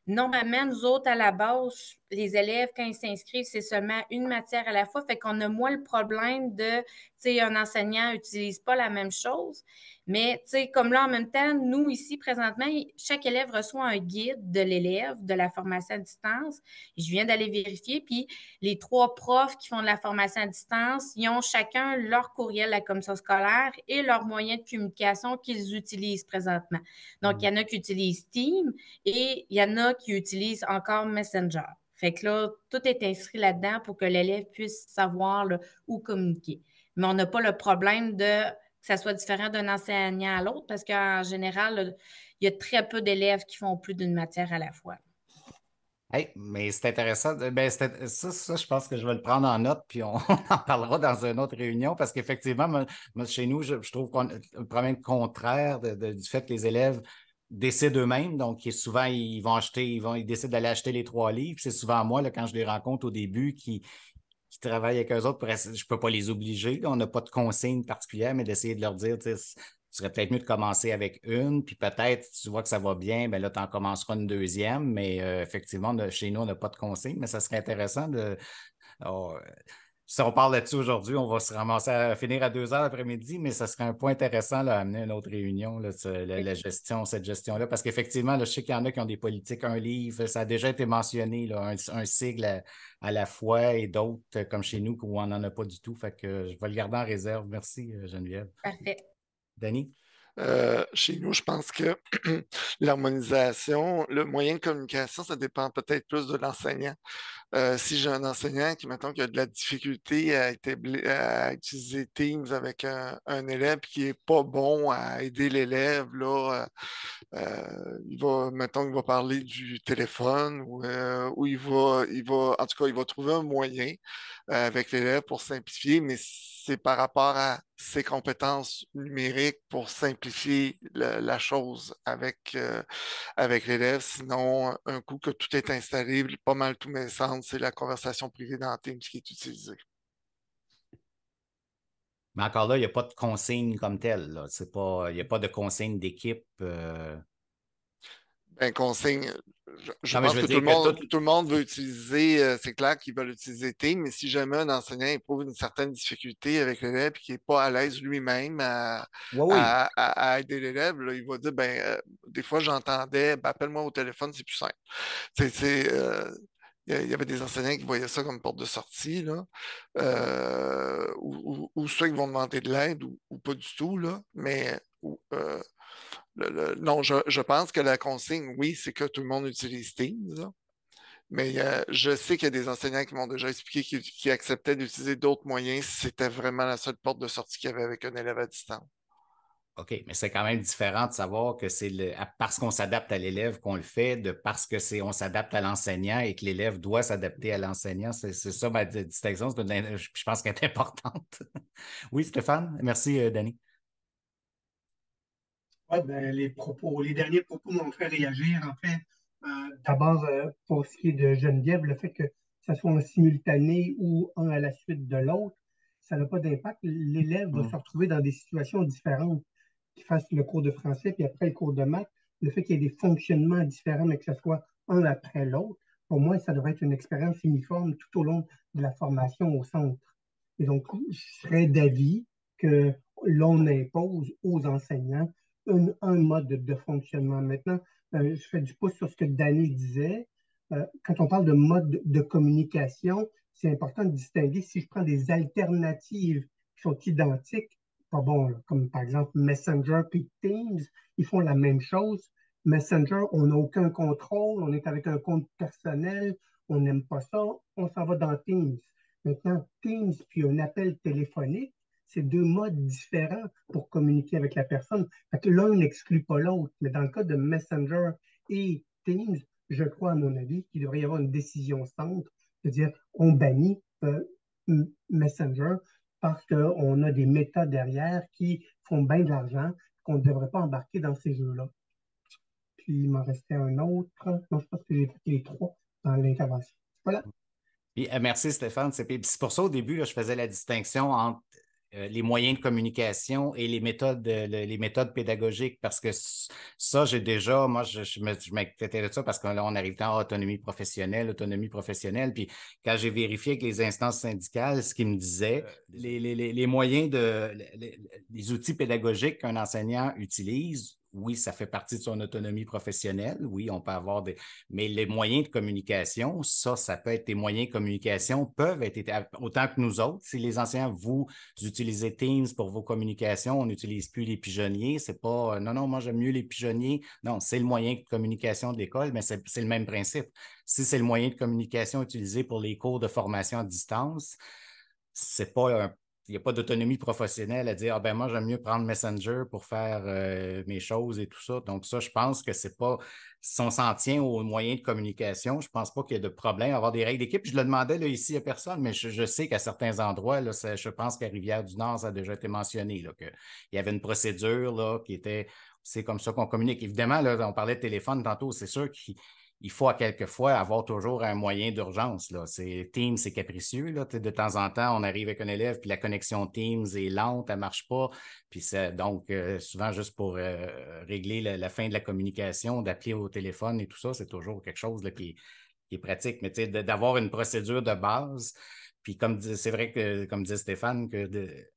normalement, nous autres, à la base, les élèves, quand ils s'inscrivent, c'est seulement une matière à la fois. Fait qu'on a moins le problème de, tu sais, un enseignant n'utilise pas la même chose. Mais, tu sais, comme là, en même temps, nous, ici, présentement, chaque élève reçoit un guide de l'élève de la formation à distance. Je viens d'aller vérifier, puis les trois profs qui font de la formation à distance, ils ont chacun leur courriel à la commission scolaire et leurs moyens de communication qu'ils utilisent présentement. Donc, il y en a qui utilisent Team et il y en a qui utilisent encore Messenger. Fait que là, tout est inscrit là-dedans pour que l'élève puisse savoir où communiquer. Mais on n'a pas le problème de ça soit différent d'un enseignant à l'autre, parce qu'en général, il y a très peu d'élèves qui font plus d'une matière à la fois. mais c'est intéressant. Euh, ben, ça, je pense que je vais le prendre en note, puis on, en parlera dans une autre réunion, parce qu'effectivement, chez nous, je, trouve qu'on le problème contraire du fait que les élèves décident eux-mêmes. Donc, souvent, ils vont acheter, ils vont, ils décident d'aller acheter les trois livres. C'est souvent moi, là, quand je les rencontre au début, qui, qui travaillent avec eux autres. je ne peux pas les obliger. On n'a pas de consigne particulière, mais d'essayer de leur dire, tu serais peut-être mieux de commencer avec une, puis peut-être, tu vois que ça va bien, ben là, tu en commenceras une deuxième, mais euh, effectivement, chez nous, on n'a pas de consigne, mais ça serait intéressant de... Oh, si on parle là-dessus aujourd'hui, on va se ramasser à finir à deux heures l'après-midi, mais ça serait un point intéressant à amener une autre réunion, la, gestion, cette gestion-là, parce qu'effectivement, je sais qu'il y en a qui ont des politiques, un livre, ça a déjà été mentionné, un, sigle à, la fois et d'autres, comme chez nous, où on n'en a pas du tout. Fait je vais le garder en réserve. Merci, euh, Geneviève. Parfait. Danny? Euh, chez nous, je pense que l'harmonisation, le moyen de communication, ça dépend peut-être plus de l'enseignant. Euh, si j'ai un enseignant qui, mettons qui a de la difficulté à, utiliser Teams avec un, élève qui n'est pas bon à aider l'élève, euh, euh, il va, mettons, il va parler du téléphone ou, il, va, il va, en tout cas, il va trouver un moyen euh, avec l'élève pour simplifier, mais c'est par rapport à ses compétences numériques pour simplifier la chose avec, euh, avec l'élève. Sinon, un coup que tout est installé, pas mal tout me c'est la conversation privée dans Teams qui est utilisée. Mais encore là, il n'y a pas de consigne comme telle. Il n'y a pas de consigne d'équipe. Euh, ben, consigne. Je, pense que, tout le, monde, veut utiliser, euh, c'est clair qu'ils veulent utiliser T, mais si jamais un enseignant éprouve une certaine difficulté avec l'élève et qu'il n'est pas à l'aise lui-même à, aider l'élève, il va dire ben, euh, des fois j'entendais ben, appelle-moi au téléphone, c'est plus simple. C'est, euh, il y avait des enseignants qui voyaient ça comme porte de sortie, là, ou, ceux qui vont demander de l'aide, ou, pas du tout, là, mais euh, non, je, pense que la consigne, oui, c'est que tout le monde utilise Teams. Mais euh, je sais qu'il y a des enseignants qui m'ont déjà expliqué qu'ils acceptaient d'utiliser d'autres moyens si c'était vraiment la seule porte de sortie qu'il y avait avec un élève à distance. OK, mais c'est quand même différent de savoir que c'est parce qu'on s'adapte à l'élève qu'on le fait, de parce que c'est on s'adapte à l'enseignant et que l'élève doit s'adapter à l'enseignant. C'est ça ma distinction, je pense qu'elle est importante. oui, Stéphane, merci, euh, Danny. Ben, les propos, les derniers propos m'ont fait réagir. En euh, d'abord, euh, pour ce qui est de Geneviève, le fait que ce soit en simultané ou un à la suite de l'autre, ça n'a pas d'impact. L'élève va hmm. se retrouver dans des situations différentes, qu'il fasse le cours de français, puis après le cours de maths. Le fait qu'il y ait des fonctionnements différents, mais que ce soit un après l'autre, pour moi, ça devrait être une expérience uniforme tout au long de la formation au centre. Et donc, je serais d'avis que l'on impose aux enseignants un mode de, fonctionnement. Maintenant, euh, je fais du pouce sur ce que Danny disait. Euh, quand on parle de mode de communication, c'est important de distinguer si je prends des alternatives qui sont identiques, pas bon, comme par exemple Messenger et Teams, ils font la même chose. Messenger, on n'a aucun contrôle, on est avec un compte personnel, on n'aime pas ça, on s'en va dans Teams. Maintenant, Teams, puis un appel téléphonique, c'est deux modes différents pour communiquer avec la personne. l'un n'exclut pas l'autre. Mais dans le cas de Messenger et Teams, je crois, à mon avis, qu'il devrait y avoir une décision centre, de dire on bannit euh, Messenger parce qu'on a des méthodes derrière qui font bien de l'argent, qu'on ne devrait pas embarquer dans ces jeux-là. Puis il m'en restait un autre. Non, je pense que j'ai fait les trois dans l'intervention. Voilà. Euh, merci Stéphane. C'est pour ça au début, là, je faisais la distinction entre euh, les moyens de communication et les méthodes, euh, les méthodes pédagogiques, parce que ça, j'ai déjà, moi, je, je m'inquiétais de ça parce qu'on on arrive en autonomie professionnelle, autonomie professionnelle. Puis quand j'ai vérifié avec les instances syndicales, ce qu'ils me disaient, euh, les, moyens de, les outils pédagogiques qu'un enseignant utilise oui, ça fait partie de son autonomie professionnelle. Oui, on peut avoir des. Mais les moyens de communication, ça, ça peut être des moyens de communication, peuvent être autant que nous autres. Si les anciens, vous utilisez Teams pour vos communications, on n'utilise plus les pigeonniers. C'est pas euh, non, non, moi j'aime mieux les pigeonniers. Non, c'est le moyen de communication de l'école, mais c'est le même principe. Si c'est le moyen de communication utilisé pour les cours de formation à distance, c'est pas un il n'y a pas d'autonomie professionnelle à dire Ah ben moi, j'aime mieux prendre Messenger pour faire euh, mes choses et tout ça. Donc, ça, je pense que c'est pas. Si on s'en tient aux moyens de communication, je ne pense pas qu'il y ait de problème à avoir des règles d'équipe. Je le demandais ici à personne, mais je, sais qu'à certains endroits, là, je pense qu'à Rivière-du-Nord, ça a déjà été mentionné, Il y avait une procédure là, qui était c'est comme ça qu'on communique. Évidemment, là, on parlait de téléphone tantôt, c'est sûr qu'il il faut à quelquefois avoir toujours un moyen d'urgence. Teams, c'est capricieux. De temps en temps, on arrive avec un élève, puis la connexion Teams est lente, elle ne marche pas. Puis c'est donc, euh, souvent, juste pour euh, régler la, fin de la communication, d'appeler au téléphone et tout ça, c'est toujours quelque chose là, qui, qui, est pratique. Mais d'avoir une procédure de base, puis comme c'est vrai que, comme disait Stéphane, que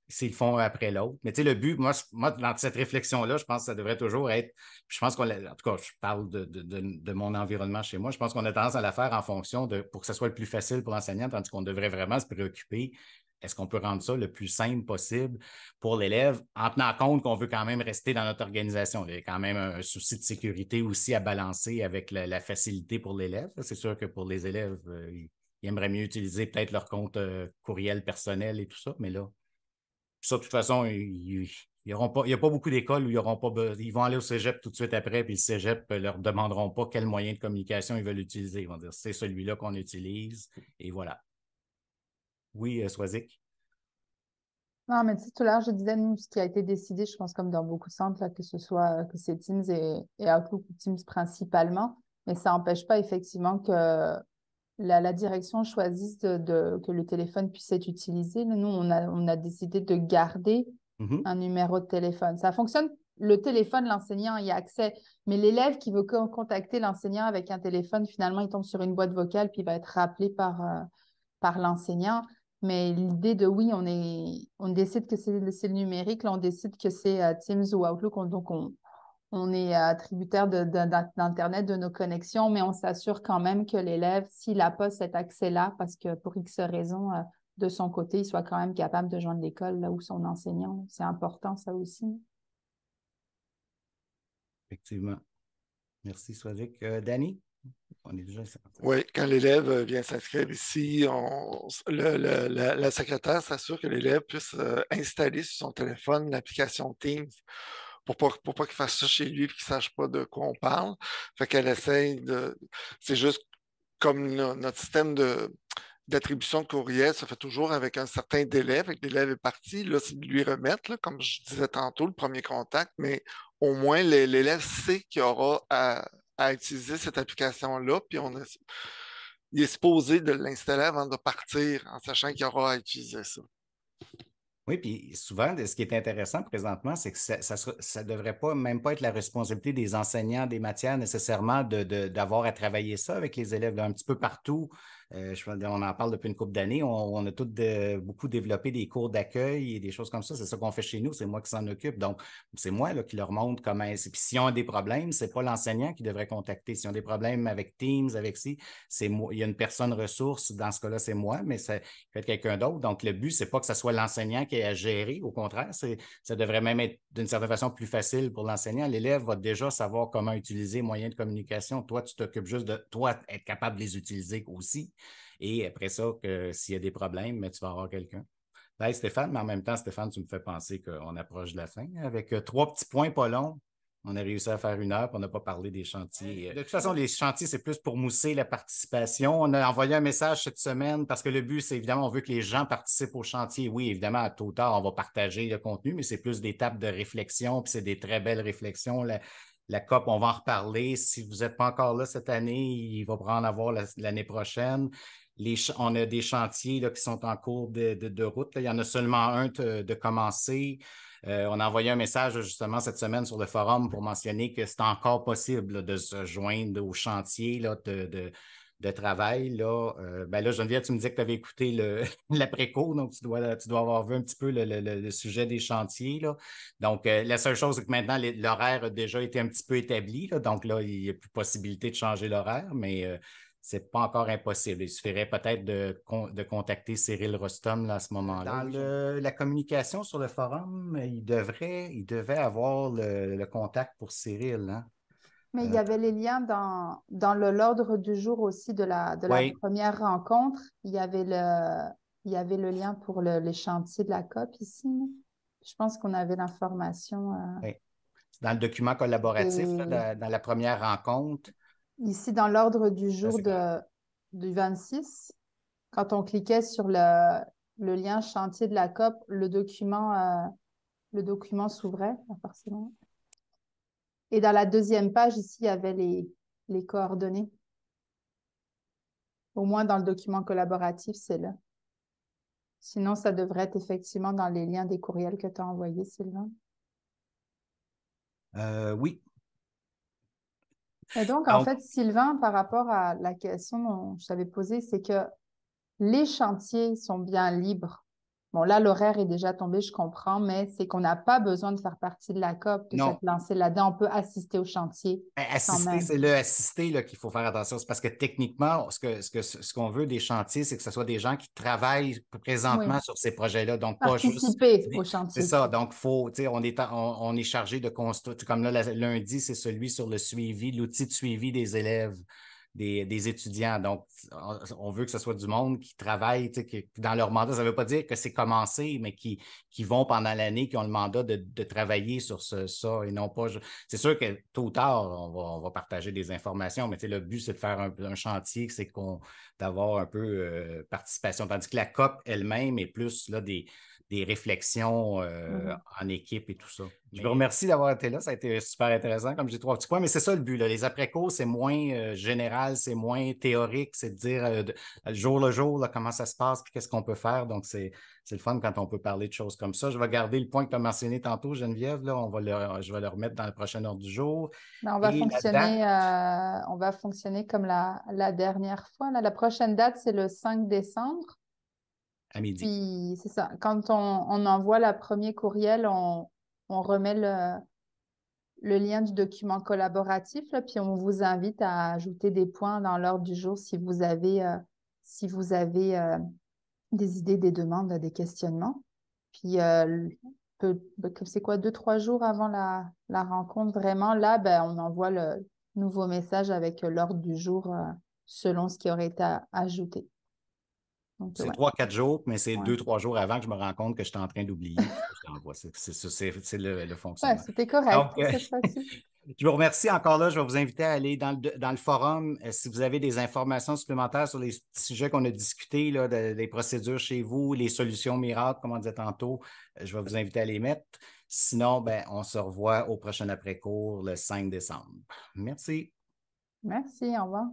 s'ils font un après l'autre. Mais tu sais, le but, moi, dans cette réflexion-là, je pense que ça devrait toujours être. Je pense qu'on En tout cas, je parle de, mon environnement chez moi. Je pense qu'on a tendance à la faire en fonction de pour que ce soit le plus facile pour l'enseignant, tandis qu'on devrait vraiment se préoccuper. Est-ce qu'on peut rendre ça le plus simple possible pour l'élève en tenant compte qu'on veut quand même rester dans notre organisation? Il y a quand même un, souci de sécurité aussi à balancer avec la, facilité pour l'élève. C'est sûr que pour les élèves, euh, ils aimeraient mieux utiliser peut-être leur compte euh, courriel personnel et tout ça, mais là, ça, de toute façon, il n'y a pas beaucoup d'écoles où ils auront pas Ils vont aller au Cégep tout de suite après, puis le Cégep ne euh, leur demanderont pas quel moyen de communication ils veulent utiliser. Ils vont dire c'est celui-là qu'on utilise, et voilà. Oui, euh, Swazik. Non, mais tu sais, tout à l'heure, je disais, nous, ce qui a été décidé, je pense, comme dans beaucoup de centres, là, que ce soit que c'est Teams et, et Outlook ou Teams principalement, mais ça n'empêche pas effectivement que la, direction choisisse de, que le téléphone puisse être utilisé. Nous, on a, décidé de garder mhm. un numéro de téléphone. Ça fonctionne. Le téléphone, l'enseignant y a accès, mais l'élève qui veut contacter l'enseignant avec un téléphone, finalement, il tombe sur une boîte vocale puis il va être rappelé par, euh, par l'enseignant. Mais l'idée de oui, on, est, on décide que c'est le numérique, là, on décide que c'est euh, Teams ou Outlook, donc on, on est attributaire euh, tributaire d'Internet, de, nos connexions, mais on s'assure quand même que l'élève, s'il n'a pas cet accès-là, parce que pour X raison, euh, de son côté, il soit quand même capable de joindre l'école là où son enseignant. C'est important, ça aussi. Effectivement. Merci, Swazik. Euh, Danny? On est déjà oui, quand l'élève vient s'inscrire ici, la, la, secrétaire s'assure que l'élève puisse installer sur son téléphone l'application Teams pour pas, pour pas qu'il fasse ça chez lui et qu'il ne sache pas de quoi on parle. Fait qu'elle essaye de. C'est juste comme notre système de d'attribution de courriel se fait toujours avec un certain délai. l'élève est parti, là, c'est de lui remettre, comme je disais tantôt, le premier contact, mais au moins l'élève sait qu'il aura à, utiliser cette application-là, puis on il est supposé de l'installer avant de partir, en sachant qu'il aura à utiliser ça. Oui, puis souvent, ce qui est intéressant présentement, c'est que ça ne devrait pas même pas être la responsabilité des enseignants des matières nécessairement d'avoir de, d'avoir à travailler ça avec les élèves d'un petit peu partout euh, on en parle depuis une couple d'années. On, a tous euh, beaucoup développé des cours d'accueil et des choses comme ça. C'est ça qu'on fait chez nous. C'est moi qui s'en occupe. Donc, c'est moi qui leur montre comment. Puis si ont des problèmes, c'est pas l'enseignant qui devrait contacter. Si ont des problèmes avec Teams, avec si, c'est moi. Il y a une personne ressource. Dans ce cas-là, c'est moi, mais ça peut être quelqu'un d'autre. Donc, le but, c'est pas que ce soit l'enseignant qui ait à gérer. Au contraire, ça devrait même être d'une certaine façon plus facile pour l'enseignant. L'élève va déjà savoir comment utiliser les moyens de communication. Toi, tu t'occupes juste de toi être capable de les utiliser aussi. Et après ça, s'il y a des problèmes, mais tu vas avoir quelqu'un. Ben, Stéphane, mais en même temps, Stéphane, tu me fais penser qu'on approche de la fin. Avec euh, trois petits points pas longs, on a réussi à faire une heure, on n'a pas parlé des chantiers. Euh, de toute façon, les chantiers, c'est plus pour mousser la participation. On a envoyé un message cette semaine parce que le but, c'est évidemment, on veut que les gens participent aux chantiers. Oui, évidemment, à tout ou tard, on va partager le contenu, mais c'est plus des tables de réflexion, puis c'est des très belles réflexions. La, la, COP, on va en reparler. Si vous n'êtes pas encore là cette année, il va en avoir l'année prochaine on a des chantiers qui sont en cours de, route. Il y en a seulement un de, commencer. Euh, on a envoyé un message justement cette semaine sur le forum pour mentionner que c'est encore possible de se joindre aux chantiers de, travail. Là. Euh, ben là, Geneviève, tu me disais que tu avais écouté l'après-cours, donc tu dois, avoir vu un petit peu le, sujet des chantiers. Donc, euh, la seule chose, c'est que maintenant, l'horaire a déjà été un petit peu établi. donc là, il n'y a plus possibilité de changer l'horaire, mais ce n'est pas encore impossible. Il suffirait peut-être de, contacter Cyril Rostom là, à ce moment-là. Dans la communication sur le forum, il devrait, il devait avoir le, contact pour Cyril. Hein. Mais il y euh. avait les liens dans, dans l'ordre du jour aussi de la, la première rencontre. Il y avait le, il y avait le lien pour le, les chantiers de la COP ici. Je pense qu'on avait l'information. Euh. Dans le document collaboratif, dans la première rencontre, ici dans l'ordre du jour du 26, quand on cliquait sur le, lien chantier de la COP, le document, euh, le document s'ouvrait Et dans la deuxième page, ici, il y avait les, coordonnées. Au moins dans le document collaboratif, c'est là. Sinon, ça devrait être effectivement dans les liens des courriels que tu as envoyés, Sylvain. Euh, oui, et donc, en fait, Sylvain, par rapport à la question que je t'avais posée, c'est que les chantiers sont bien libres Bon, là, l'horaire est déjà tombé, je comprends, mais c'est qu'on n'a pas besoin de faire partie de la COP, de se lancer là-dedans. On peut assister au chantier. Ben, assister, c'est le assister qu'il faut faire attention. C'est parce que techniquement, ce qu'on que, veut des chantiers, c'est que ce soit des gens qui travaillent présentement sur ces projets-là. Donc, pas juste... au chantier. C'est ça. Donc, faut, on, est, on, est chargé de construire. Comme là, lundi, c'est celui sur le suivi, l'outil de suivi des élèves des, étudiants. Donc, on veut que ce soit du monde qui travaille dans leur mandat. Ça ne veut pas dire que c'est commencé, mais qui, qui vont pendant l'année, qui ont le mandat de, travailler sur ce, ça et non pas. C'est sûr que tôt ou tard, on va, partager des informations, mais le but, c'est de faire un, chantier, c'est qu'on d'avoir un peu euh, participation. Tandis que la COP elle-même est plus là, des, des réflexions euh, mm-hmm. en équipe et tout ça. Je vous ben, remercie d'avoir été là. Ça a été super intéressant, comme j'ai trois petits points. Mais c'est ça le but. Les après-cours, c'est moins euh, général, c'est moins théorique. C'est de dire euh, jour le jour comment ça se passe puis qu'est-ce qu'on peut faire. Donc, c'est le fun quand on peut parler de choses comme ça. Je vais garder le point que tu as mentionné tantôt, Geneviève. Là. On va je vais le remettre dans la prochaine heure du jour. Ben, on, va fonctionner, on va fonctionner comme la, la dernière fois. Là. La prochaine date, c'est le 5 décembre. Puis, c'est ça. Quand on, envoie le premier courriel, on, remet le, lien du document collaboratif, puis on vous invite à ajouter des points dans l'ordre du jour si vous avez, euh, si vous avez euh, des idées, des demandes, des questionnements. Puis, euh, ben, c'est quoi, deux, trois jours avant la, rencontre, vraiment, là, ben, on envoie le nouveau message avec l'ordre du jour selon ce qui aurait été ajouté. C'est trois, quatre jours, mais c'est deux, trois jours avant que je me rends compte que je suis en train d'oublier. c'est le, fonctionnement. C'était correct. Euh, je vous remercie encore là. Je vais vous inviter à aller dans le, forum. Euh, si vous avez des informations supplémentaires sur les sujets qu'on a discutés, là, les procédures chez vous, les solutions miracles, comme on disait tantôt, euh, je vais vous inviter à les mettre. Sinon, ben, on se revoit au prochain après-cours le 5 décembre. Merci. Merci. Au revoir.